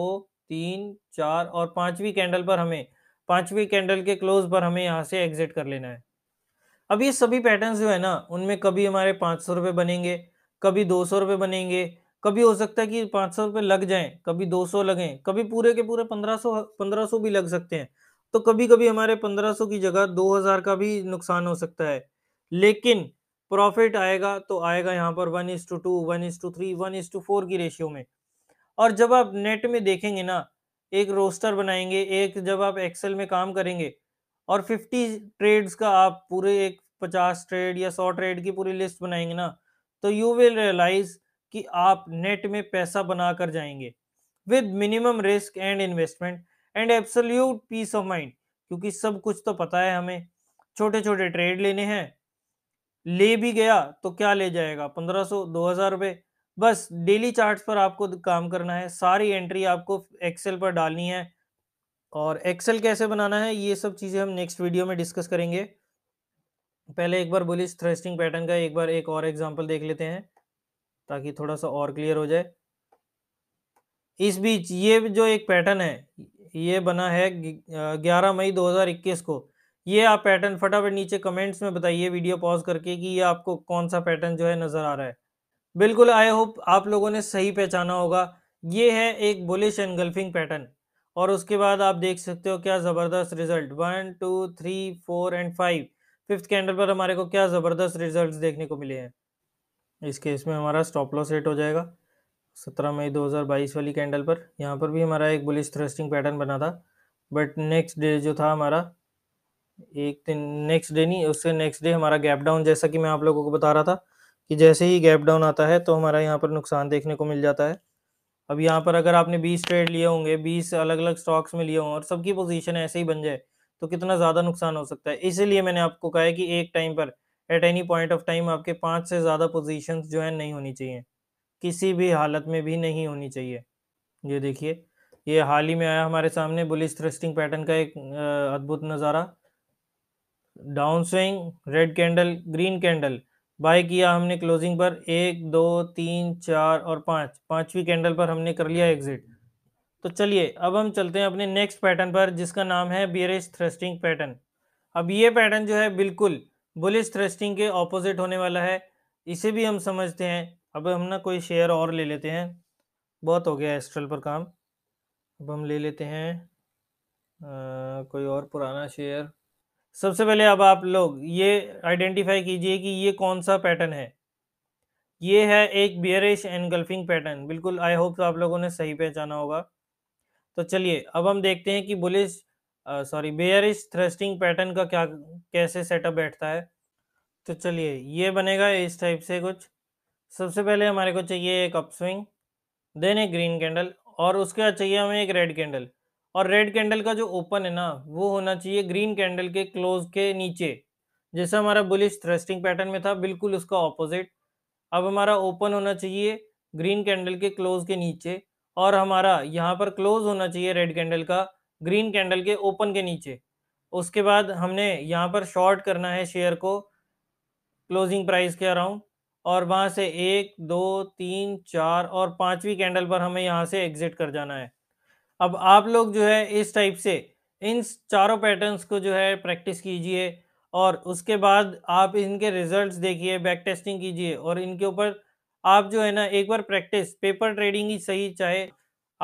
तीन चार और पांचवी कैंडल पर हमें पांचवी कैंडल के क्लोज पर हमें यहाँ से एग्जिट कर लेना है अब ये सभी पैटर्न्स जो है ना उनमें कभी हमारे पाँच सौ रुपये बनेंगे कभी दो सौ रुपये बनेंगे कभी हो सकता है कि पाँच सौ रुपये लग जाएं कभी दो सौ लगें कभी पूरे के पूरे पंद्रह सौ पंद्रह सौ भी लग सकते हैं तो कभी कभी हमारे पंद्रह सौ की जगह दो हज़ार का भी नुकसान हो सकता है लेकिन प्रॉफिट आएगा तो आएगा यहाँ पर one is to two one is to three one is to four की रेशियो में और जब आप नेट में देखेंगे ना एक रोस्टर बनाएंगे एक जब आप एक्सेल में काम करेंगे और फिफ्टी ट्रेड्स का आप पूरे एक पचास ट्रेड या सौ ट्रेड की पूरी लिस्ट बनाएंगे ना तो यू विल रियलाइज कि आप नेट में पैसा बना कर जाएंगे with minimum risk and investment and absolute peace of mind क्योंकि सब कुछ तो पता है हमें छोटे छोटे ट्रेड लेने हैं ले भी गया तो क्या ले जाएगा पंद्रह सौ दो हजार रुपए बस डेली चार्ट्स पर आपको काम करना है सारी एंट्री आपको एक्सेल पर डालनी है और एक्सेल कैसे बनाना है ये सब चीज़ें हम नेक्स्ट वीडियो में डिस्कस करेंगे पहले एक बार बुलिश थ्रेस्टिंग पैटर्न का एक बार एक और एग्जांपल देख लेते हैं ताकि थोड़ा सा और क्लियर हो जाए इस बीच ये जो एक पैटर्न है ये बना है ग्यारह मई इक्कीस को ये आप पैटर्न फटाफट नीचे कमेंट्स में बताइए वीडियो पॉज करके कि ये आपको कौन सा पैटर्न जो है नज़र आ रहा है बिल्कुल आई होप आप लोगों ने सही पहचाना होगा ये है एक बुलिश एनगल्फिंग पैटर्न और उसके बाद आप देख सकते हो क्या ज़बरदस्त result one two three four and five fifth candle पर हमारे को क्या ज़बरदस्त रिजल्ट देखने को मिले हैं इस केस में हमारा स्टॉप लॉस रेट हो जाएगा सत्रह मई दो वाली कैंडल पर यहाँ पर भी हमारा एक बुलिश थ्रस्टिंग पैटर्न बना था बट नेक्स्ट डे जो था हमारा एक दिन नेक्स्ट डे नहीं उससे नेक्स्ट डे हमारा गैप डाउन जैसा कि मैं आप लोगों को बता रहा था कि जैसे ही गैप डाउन आता है तो हमारा यहाँ पर नुकसान देखने को मिल जाता है अब यहाँ पर अगर आपने बीस ट्रेड लिए होंगे बीस अलग अलग स्टॉक्स में लिए होंगे और सबकी पोजीशन ऐसे ही बन जाए तो कितना ज़्यादा नुकसान हो सकता है इसीलिए मैंने आपको कहा है कि एक टाइम पर at any point of time आपके पाँच से ज़्यादा पोजिशन जो है नहीं होनी चाहिए किसी भी हालत में भी नहीं होनी चाहिए ये देखिए ये हाल ही में आया हमारे सामने बुलिस थ्रस्टिंग पैटर्न का एक अद्भुत नज़ारा down swing red candle green candle buy किया हमने क्लोजिंग पर एक दो तीन चार और पाँच पाँचवीं कैंडल पर हमने कर लिया एग्जिट तो चलिए अब हम चलते हैं अपने नेक्स्ट पैटर्न पर जिसका नाम है बियरिश थ्रेस्टिंग पैटर्न अब ये पैटर्न जो है बिल्कुल बुलिश थ्रेस्टिंग के ऑपोजिट होने वाला है इसे भी हम समझते हैं अब हम ना कोई शेयर और ले लेते हैं बहुत हो गया एस्ट्रल पर काम अब हम ले लेते हैं आ, कोई और पुराना शेयर सबसे पहले अब आप लोग ये आइडेंटिफाई कीजिए कि ये कौन सा पैटर्न है ये है एक बियरिश एनगल्फिंग पैटर्न बिल्कुल आई होप तो आप लोगों ने सही पहचाना होगा तो चलिए अब हम देखते हैं कि bullish sorry bearish thrusting pattern का क्या कैसे सेटअप बैठता है तो चलिए ये बनेगा इस टाइप से कुछ सबसे पहले हमारे को चाहिए एक अपस्विंग देन एक ग्रीन कैंडल और उसके बाद चाहिए हमें एक रेड कैंडल और रेड कैंडल का जो ओपन है ना वो होना चाहिए ग्रीन कैंडल के क्लोज के नीचे जैसा हमारा बुलिश थ्रस्टिंग पैटर्न में था बिल्कुल उसका ऑपोजिट अब हमारा ओपन होना चाहिए ग्रीन कैंडल के क्लोज के नीचे और हमारा यहाँ पर क्लोज होना चाहिए रेड कैंडल का ग्रीन कैंडल के ओपन के नीचे उसके बाद हमने यहाँ पर शॉर्ट करना है शेयर को क्लोजिंग प्राइस के अराउंड और वहाँ से एक दो तीन चार और पाँचवीं कैंडल पर हमें यहाँ से एग्जिट कर जाना है अब आप लोग जो है इस टाइप से इन चारों पैटर्न्स को जो है प्रैक्टिस कीजिए और उसके बाद आप इनके रिजल्ट्स देखिए बैक टेस्टिंग कीजिए और इनके ऊपर आप जो है ना एक बार प्रैक्टिस पेपर ट्रेडिंग ही सही चाहे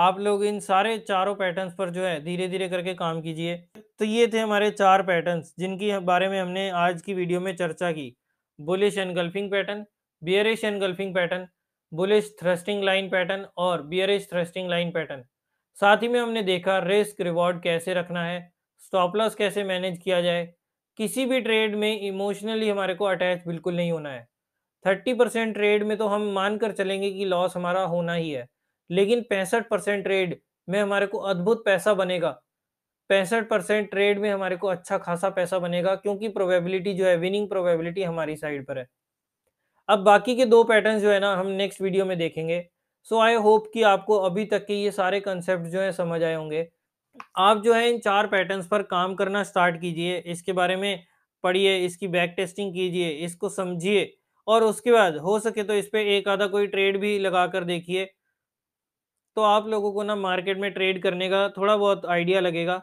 आप लोग इन सारे चारों पैटर्न्स पर जो है धीरे धीरे करके काम कीजिए तो ये थे हमारे चार पैटर्न्स जिनकी बारे में हमने आज की वीडियो में चर्चा की bullish engulfing pattern bearish engulfing pattern bullish thrusting line pattern और बियरिश थ्रस्टिंग लाइन पैटर्न साथ ही में हमने देखा रिस्क रिवॉर्ड कैसे रखना है स्टॉप लॉस कैसे मैनेज किया जाए किसी भी ट्रेड में इमोशनली हमारे को अटैच बिल्कुल नहीं होना है थर्टी परसेंट ट्रेड में तो हम मान कर चलेंगे कि लॉस हमारा होना ही है लेकिन पैंसठ परसेंट ट्रेड में हमारे को अद्भुत पैसा बनेगा पैंसठ परसेंट ट्रेड में हमारे को अच्छा खासा पैसा बनेगा क्योंकि प्रोबेबिलिटी जो है विनिंग प्रोबेबिलिटी हमारी साइड पर है अब बाकी के दो पैटर्न जो है ना हम नेक्स्ट वीडियो में देखेंगे सो आई होप कि आपको अभी तक के ये सारे कंसेप्ट जो है समझ आए होंगे आप जो है इन चार पैटर्न्स पर काम करना स्टार्ट कीजिए इसके बारे में पढ़िए इसकी बैक टेस्टिंग कीजिए इसको समझिए और उसके बाद हो सके तो इस पर एक आधा कोई ट्रेड भी लगा कर देखिए तो आप लोगों को ना मार्केट में ट्रेड करने का थोड़ा बहुत आइडिया लगेगा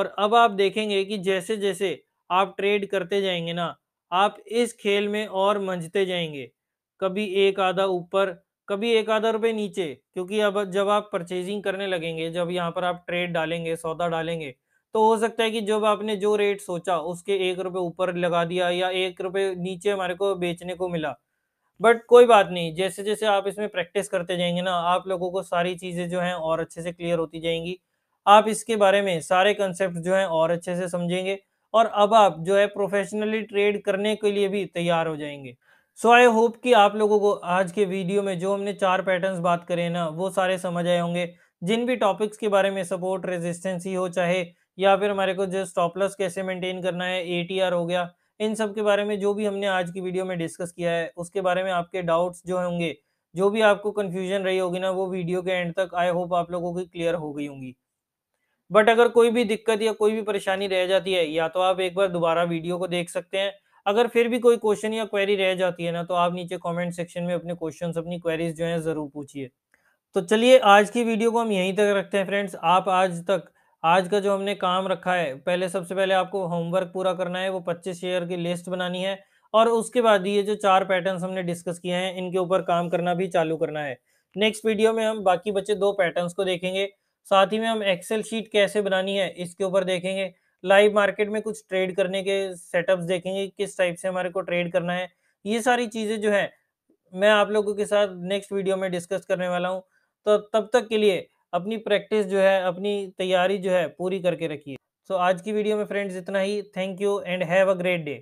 और अब आप देखेंगे कि जैसे जैसे आप ट्रेड करते जाएंगे ना आप इस खेल में और मंझते जाएंगे कभी एक आधा ऊपर कभी एक आधा रुपये नीचे क्योंकि अब जब आप परचेजिंग करने लगेंगे जब यहाँ पर आप ट्रेड डालेंगे सौदा डालेंगे तो हो सकता है कि जब आपने जो रेट सोचा उसके एक रुपये ऊपर लगा दिया या एक रुपये नीचे हमारे को बेचने को मिला बट कोई बात नहीं जैसे जैसे आप इसमें प्रैक्टिस करते जाएंगे ना आप लोगों को सारी चीज़ें जो हैं और अच्छे से क्लियर होती जाएंगी आप इसके बारे में सारे कंसेप्ट जो हैं और अच्छे से समझेंगे और अब आप जो है प्रोफेशनली ट्रेड करने के लिए भी तैयार हो जाएंगे सो आई होप कि आप लोगों को आज के वीडियो में जो हमने चार पैटर्न्स बात करे ना वो सारे समझ आए होंगे जिन भी टॉपिक्स के बारे में सपोर्ट रेजिस्टेंस ही हो चाहे या फिर हमारे को जो स्टॉपलस कैसे मेंटेन करना है आर हो गया इन सब के बारे में जो भी हमने आज की वीडियो में डिस्कस किया है उसके बारे में आपके डाउट्स जो होंगे जो भी आपको कन्फ्यूजन रही होगी ना वो वीडियो के एंड तक आई होप आप लोगों की क्लियर हो गई होंगी बट अगर कोई भी दिक्कत या कोई भी परेशानी रह जाती है या तो आप एक बार दोबारा वीडियो को देख सकते हैं अगर फिर भी कोई क्वेश्चन या क्वेरी रह जाती है ना तो आप नीचे कमेंट सेक्शन में अपने क्वेश्चंस अपनी क्वेरीज जो है ज़रूर पूछिए तो चलिए आज की वीडियो को हम यहीं तक रखते हैं फ्रेंड्स आप आज तक आज का जो हमने काम रखा है पहले सबसे पहले आपको होमवर्क पूरा करना है वो पच्चीस शेयर की लिस्ट बनानी है और उसके बाद ये जो चार पैटर्न हमने डिस्कस किए हैं इनके ऊपर काम करना भी चालू करना है नेक्स्ट वीडियो में हम बाकी बच्चे दो पैटर्न्स को देखेंगे साथ ही में हम एक्सेल शीट कैसे बनानी है इसके ऊपर देखेंगे लाइव मार्केट में कुछ ट्रेड करने के सेटअप्स देखेंगे किस टाइप से हमारे को ट्रेड करना है ये सारी चीज़ें जो है मैं आप लोगों के साथ नेक्स्ट वीडियो में डिस्कस करने वाला हूँ तो तब तक के लिए अपनी प्रैक्टिस जो है अपनी तैयारी जो है पूरी करके रखिए सो so, आज की वीडियो में फ्रेंड्स इतना ही thank you and have a great day